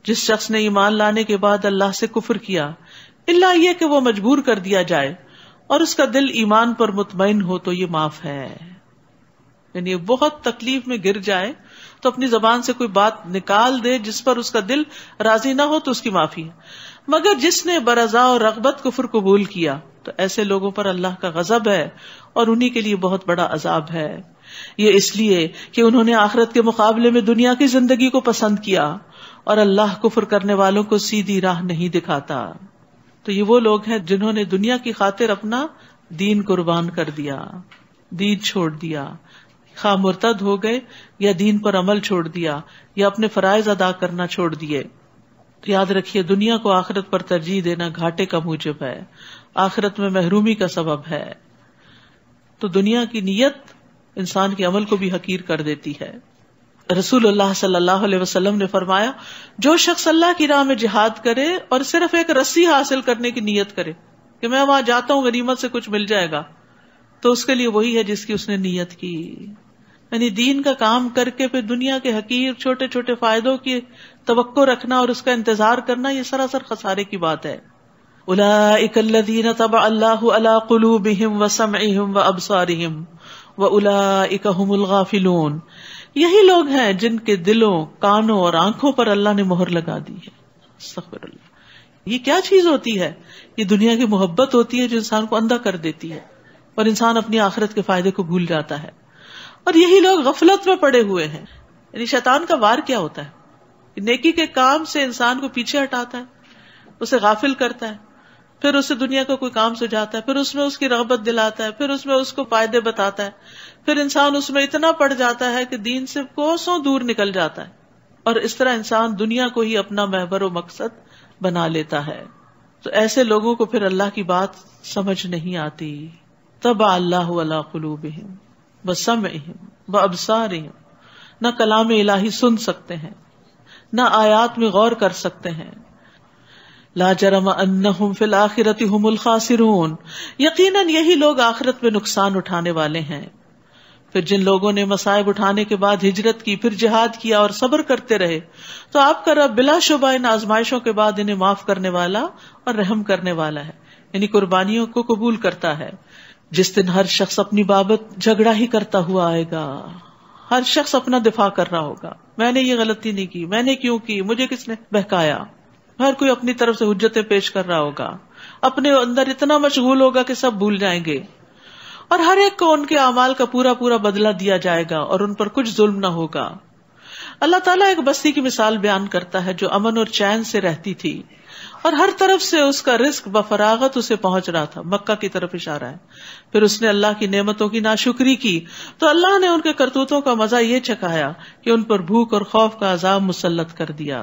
जिस शख्स ने ईमान लाने के बाद अल्लाह से कुफर किया इल्ला यह कि वो मजबूर कर दिया जाए और उसका दिल ईमान पर मुतमिन हो तो ये माफ है यानी बहुत तकलीफ में गिर जाए तो अपनी जबान से कोई बात निकाल दे जिस पर उसका दिल राजी ना हो तो उसकी माफी है मगर जिसने बरजा और रगबत कुफर कबूल किया तो ऐसे लोगों पर अल्लाह का गजब है और उन्हीं के लिए बहुत बड़ा अजाब है ये इसलिए कि उन्होंने आखरत के मुकाबले में दुनिया की जिंदगी को पसंद किया और अल्लाह फुर करने वालों को सीधी राह नहीं दिखाता तो ये वो लोग हैं जिन्होंने दुनिया की खातिर अपना दीन कुर्बान कर दिया दीन छोड़ दिया खा मुर्तद हो गए या दीन पर अमल छोड़ दिया या अपने फराइज अदा करना छोड़ दिए तो याद रखिए दुनिया को आखिरत पर तरजीह देना घाटे का मूजब है आखिरत में महरूमी का सबब है तो दुनिया की नीयत इंसान के अमल को भी हकीर कर देती है रसूल सल्लल्लाहु अलैहि वसल्लम ने फरमाया जो शख्स अल्लाह की राह में जिहाद करे और सिर्फ एक रस्सी हासिल करने की नीयत करे कि मैं वहां जाता हूं गनीमत से कुछ मिल जाएगा तो उसके लिए वही है जिसकी उसने नीयत की यानी दीन का काम करके फिर दुनिया के हकीर छोटे छोटे फायदों की तवक्को रखना और उसका इंतजार करना ये सरासर खसारे की बात है उलादीन तब अल्लाह अला बिहम व सम व अबसारिम व उलाफिलून यही लोग हैं जिनके दिलों कानों और आंखों पर अल्लाह ने मोहर लगा दी है ये क्या चीज होती है ये दुनिया की मोहब्बत होती है जो इंसान को अंधा कर देती है और इंसान अपनी आखिरत के फायदे को भूल जाता है और यही लोग गफलत में पड़े हुए हैं यानी शैतान का वार क्या होता है नेकी के काम से इंसान को पीछे हटाता है उसे गाफिल करता है फिर उसे दुनिया का को कोई काम सुझाता है फिर उसमें उसकी रगबत दिलाता है फिर उसमें उसको फायदे बताता है फिर इंसान उसमें इतना पड़ जाता है कि दीन से कोसों दूर निकल जाता है और इस तरह इंसान दुनिया को ही अपना महबर व मकसद बना लेता है तो ऐसे लोगों को फिर अल्लाह की बात समझ नहीं आती तब अल्लाह अलाकलूबहम व सम व अबसार न कलाम इलाही सुन सकते हैं न आयात में गौर कर सकते हैं लाजरम अन्नहुम फिल आखिरती हुमुल खासिरून यकीनन यही लोग आखिरत में नुकसान उठाने वाले हैं फिर जिन लोगों ने मसायब उठाने के बाद हिजरत की फिर जिहाद किया और सब्र करते रहे तो आपका रब बिलाशुबा इन आजमाइशों के बाद इन्हें माफ करने वाला और रहम करने वाला है यानी कुर्बानियों को कबूल करता है जिस दिन हर शख्स अपनी बाबत झगड़ा ही करता हुआ आएगा हर शख्स अपना दिफा कर रहा होगा मैंने ये गलती नहीं की मैंने क्यों की मुझे किसने बहकाया हर कोई अपनी तरफ से हजतें पेश कर रहा होगा अपने अंदर इतना मशगूल होगा कि सब भूल जाएंगे और हर एक को उनके अमाल का पूरा पूरा बदला दिया जाएगा और उन पर कुछ जुल्म ना होगा अल्लाह ताला एक बस्ती की मिसाल बयान करता है जो अमन और चैन से रहती थी और हर तरफ से उसका रिस्क बफरागत उसे पहुंच रहा था मक्का की तरफ इशारा है फिर उसने अल्लाह की नेमतों की नाशुक्री की तो अल्लाह ने उनके करतूतों का मजा ये चखाया कि उन पर भूख और खौफ का अजाब मुसलत कर दिया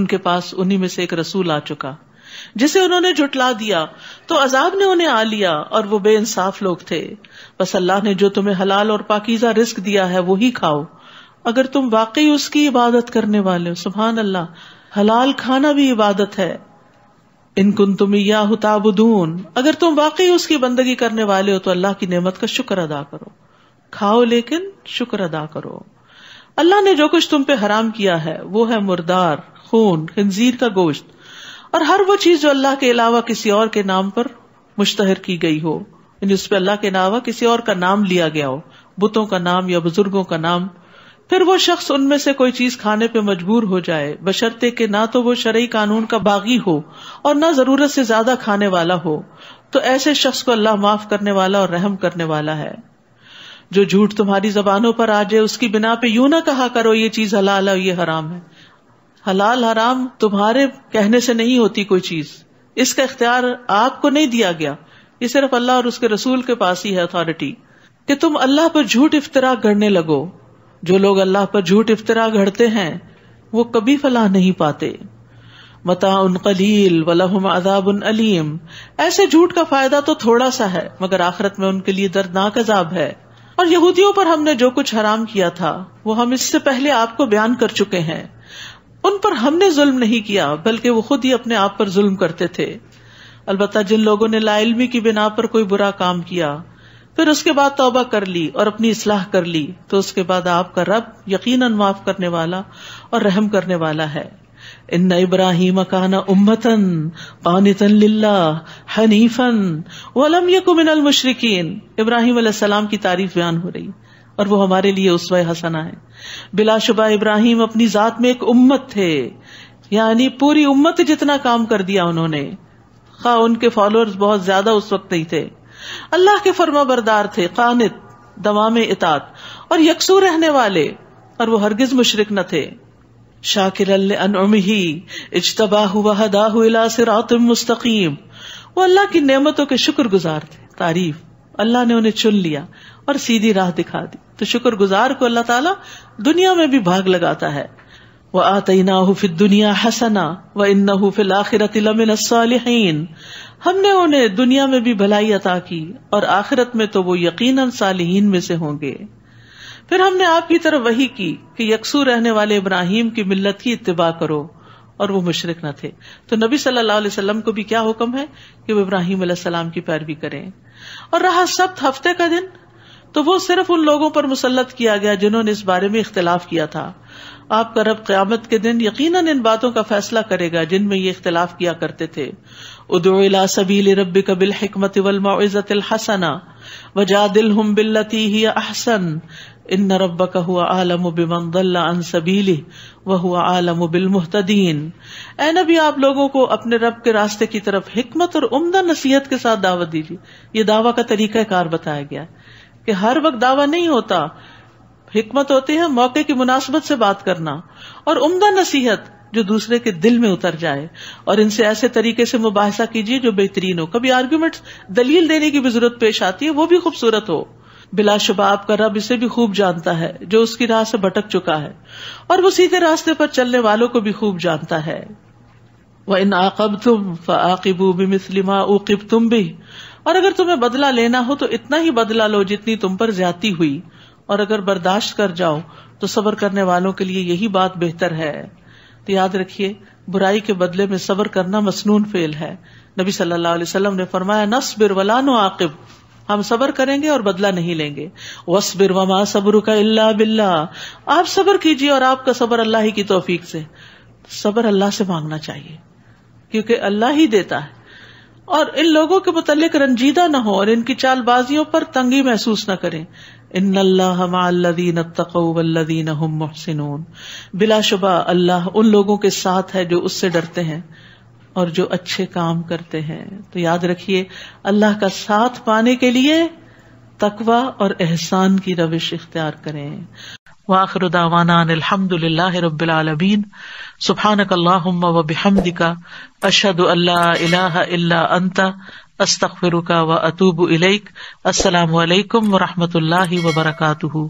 उनके पास उन्हीं में से एक रसूल आ चुका जिसे उन्होंने जुटला दिया तो अजाब ने उन्हें आ लिया और वो बे इंसाफ लोग थे बस अल्लाह ने जो तुम्हें हलाल और पाकिजा रिस्क दिया है वो ही खाओ अगर तुम वाकई उसकी इबादत करने वाले हो सुबहान अल्लाह हलाल खाना भी इबादत है इनकुन तुम या हुताबुदून अगर तुम वाकई उसकी बंदगी करने वाले हो तो अल्लाह की नेमत का शुक्र अदा करो खाओ लेकिन शुक्र अदा करो अल्लाह ने जो कुछ तुम पे हराम किया है वो है मुर्दार खून खंजीर का गोश्त और हर वो चीज जो अल्लाह के अलावा किसी और के नाम पर मुश्तहर की गई हो यानी उस पर अल्लाह के अलावा किसी और का नाम लिया गया हो बुतों का नाम या बुजुर्गों का नाम फिर वो शख्स उनमें से कोई चीज खाने पे मजबूर हो जाए बशर्ते के ना तो वो शरई कानून का बागी हो और ना जरूरत से ज्यादा खाने वाला हो तो ऐसे शख्स को अल्लाह माफ करने वाला और रहम करने वाला है जो झूठ तुम्हारी जबानों पर आ जाए उसकी बिना पे यू ना कहा करो ये चीज हलाल है ये हराम है हलाल हराम तुम्हारे कहने से नहीं होती कोई चीज इसका इख्तियार आपको नहीं दिया गया ये सिर्फ अल्लाह और उसके रसूल के पास ही है अथॉरिटी कि तुम अल्लाह पर झूठ इफ्तरा करने लगो जो लोग अल्लाह पर झूठ इफ्तरा घड़ते हैं वो कभी फलाह नहीं पाते मता उन कलील वलहम अजाब उन अलीम ऐसे झूठ का फायदा तो थोड़ा सा है मगर आखिरत में उनके लिए दर्दनाक अजाब है और यहूदियों पर हमने जो कुछ हराम किया था वो हम इससे पहले आपको बयान कर चुके हैं उन पर हमने जुल्म नहीं किया बल्कि वो खुद ही अपने आप पर जुल्म करते थे अलबत् जिन लोगों ने लाइलमी की बिना पर कोई बुरा काम किया फिर उसके बाद तोबा कर ली और अपनी इसलाह कर ली तो उसके बाद आपका रब यकीनन माफ करने वाला और रहम करने वाला है इन इब्राहिम काना उम्मतन कानितन लिल्ला हनीफन वलम यकुमिनल मुशरकिन इब्राहिम सलाम की तारीफ बयान हो रही और वो हमारे लिए उस हसना है बिला शुबा इब्राहिम अपनी जात में एक उम्मत थे यानी पूरी उम्मत जितना काम कर दिया उन्होंने खा हाँ, उनके फॉलोअर्स बहुत ज्यादा उस वक्त नहीं थे अल्लाह के फर्मा बरदार थे कानित दवाम इतात और यकसू रहने वाले और वो हरगिज मुशरक न थे शाकिर ही इजतबा हुआ सिरातम मुस्तकीम वो अल्लाह की नेमतों के शुक्र गुजार थे तारीफ अल्लाह ने उन्हें चुन लिया और सीधी राह दिखा दी तो शुक्र गुजार को अल्लाह ताला दुनिया में भी भाग लगाता है वह आतना फिर दुनिया हसना व इन फिल आखिरत हमने उन्हें दुनिया में भी भलाई अता की और आखिरत में तो वो यकीन सालिहीन में से होंगे फिर हमने आपकी तरफ वही की कि यकसू रहने वाले इब्राहिम की मिल्लत की इतबा करो और वो मुशरक न थे तो नबी सल्लल्लाहु अलैहि वसल्लम को भी क्या हुक्म है कि वो इब्राहिम सलाम की पैरवी करें और रहा सब हफ्ते का दिन तो वो सिर्फ उन लोगों पर मुसलत किया गया जिन्होंने इस बारे में इख्तलाफ किया था आपका रब क्यामत के दिन यकीन इन बातों का फैसला करेगा जिनमें ये इख्तलाफ किया करते थे उदोला सबील रब कबिल हमत वलमाज़त हसना वजा दिल हम बिल्लती ही अहसन इन रब का हुआ आलम बिमंदल्लान सबीली वह हुआ आलम बिल मुहतदीन ए नबी आप लोगों को अपने रब के रास्ते की तरफ हिकमत और उमदा नसीहत के साथ दावत दीजिए ये दावा का तरीका कार बताया गया कि हर वक्त दावा नहीं होता हिकमत होती है मौके की मुनासबत से बात करना और उम्दा नसीहत जो दूसरे के दिल में उतर जाए और इनसे ऐसे तरीके से मुबासा कीजिए जो बेहतरीन हो कभी आर्ग्यूमेंट दलील देने की भी जरूरत पेश आती है वो भी खूबसूरत हो बिला बिलाशुबा आपका रब इसे भी खूब जानता है जो उसकी राह से भटक चुका है और वो सीधे रास्ते पर चलने वालों को भी खूब जानता है वह इन आकब तुम आकिबू भी मिसलिमा उकिब तुम भी और अगर तुम्हें बदला लेना हो तो इतना ही बदला लो जितनी तुम पर ज्यादा हुई और अगर बर्दाश्त कर जाओ तो सबर करने वालों के लिए यही बात बेहतर है तो याद रखिये बुराई के बदले में सब्र करना मसनून फेल है नबी सल्लल्लाहु अलैहि वसल्लम ने फरमाया नस बिरवलान आकिब हम सबर करेंगे और बदला नहीं लेंगे वस बिरवमा सब्र का इल्ला बिल्ला आप सबर कीजिए और आपका सबर अल्लाह ही की तोफीक से सबर अल्लाह से मांगना चाहिए क्योंकि अल्लाह ही देता है और इन लोगों के मुतलक रंजीदा ना हो और इनकी चालबाजियों पर तंगी महसूस न करें इन बिलाशुबा अल्लाह उन लोगों के साथ है जो उससे डरते हैं और जो अच्छे काम करते हैं तो याद रखिये अल्लाह का साथ पाने के लिए तकवा और एहसान की रविश इख्तियार करें वाखर दावाना रबीआलमीन सुबहान कल्लाम वबिहमदिका अशद अल्लाह इलाह الا अंता अस्तफिरुका व अतूब इलैक असलकम वरहमत ला वबरकू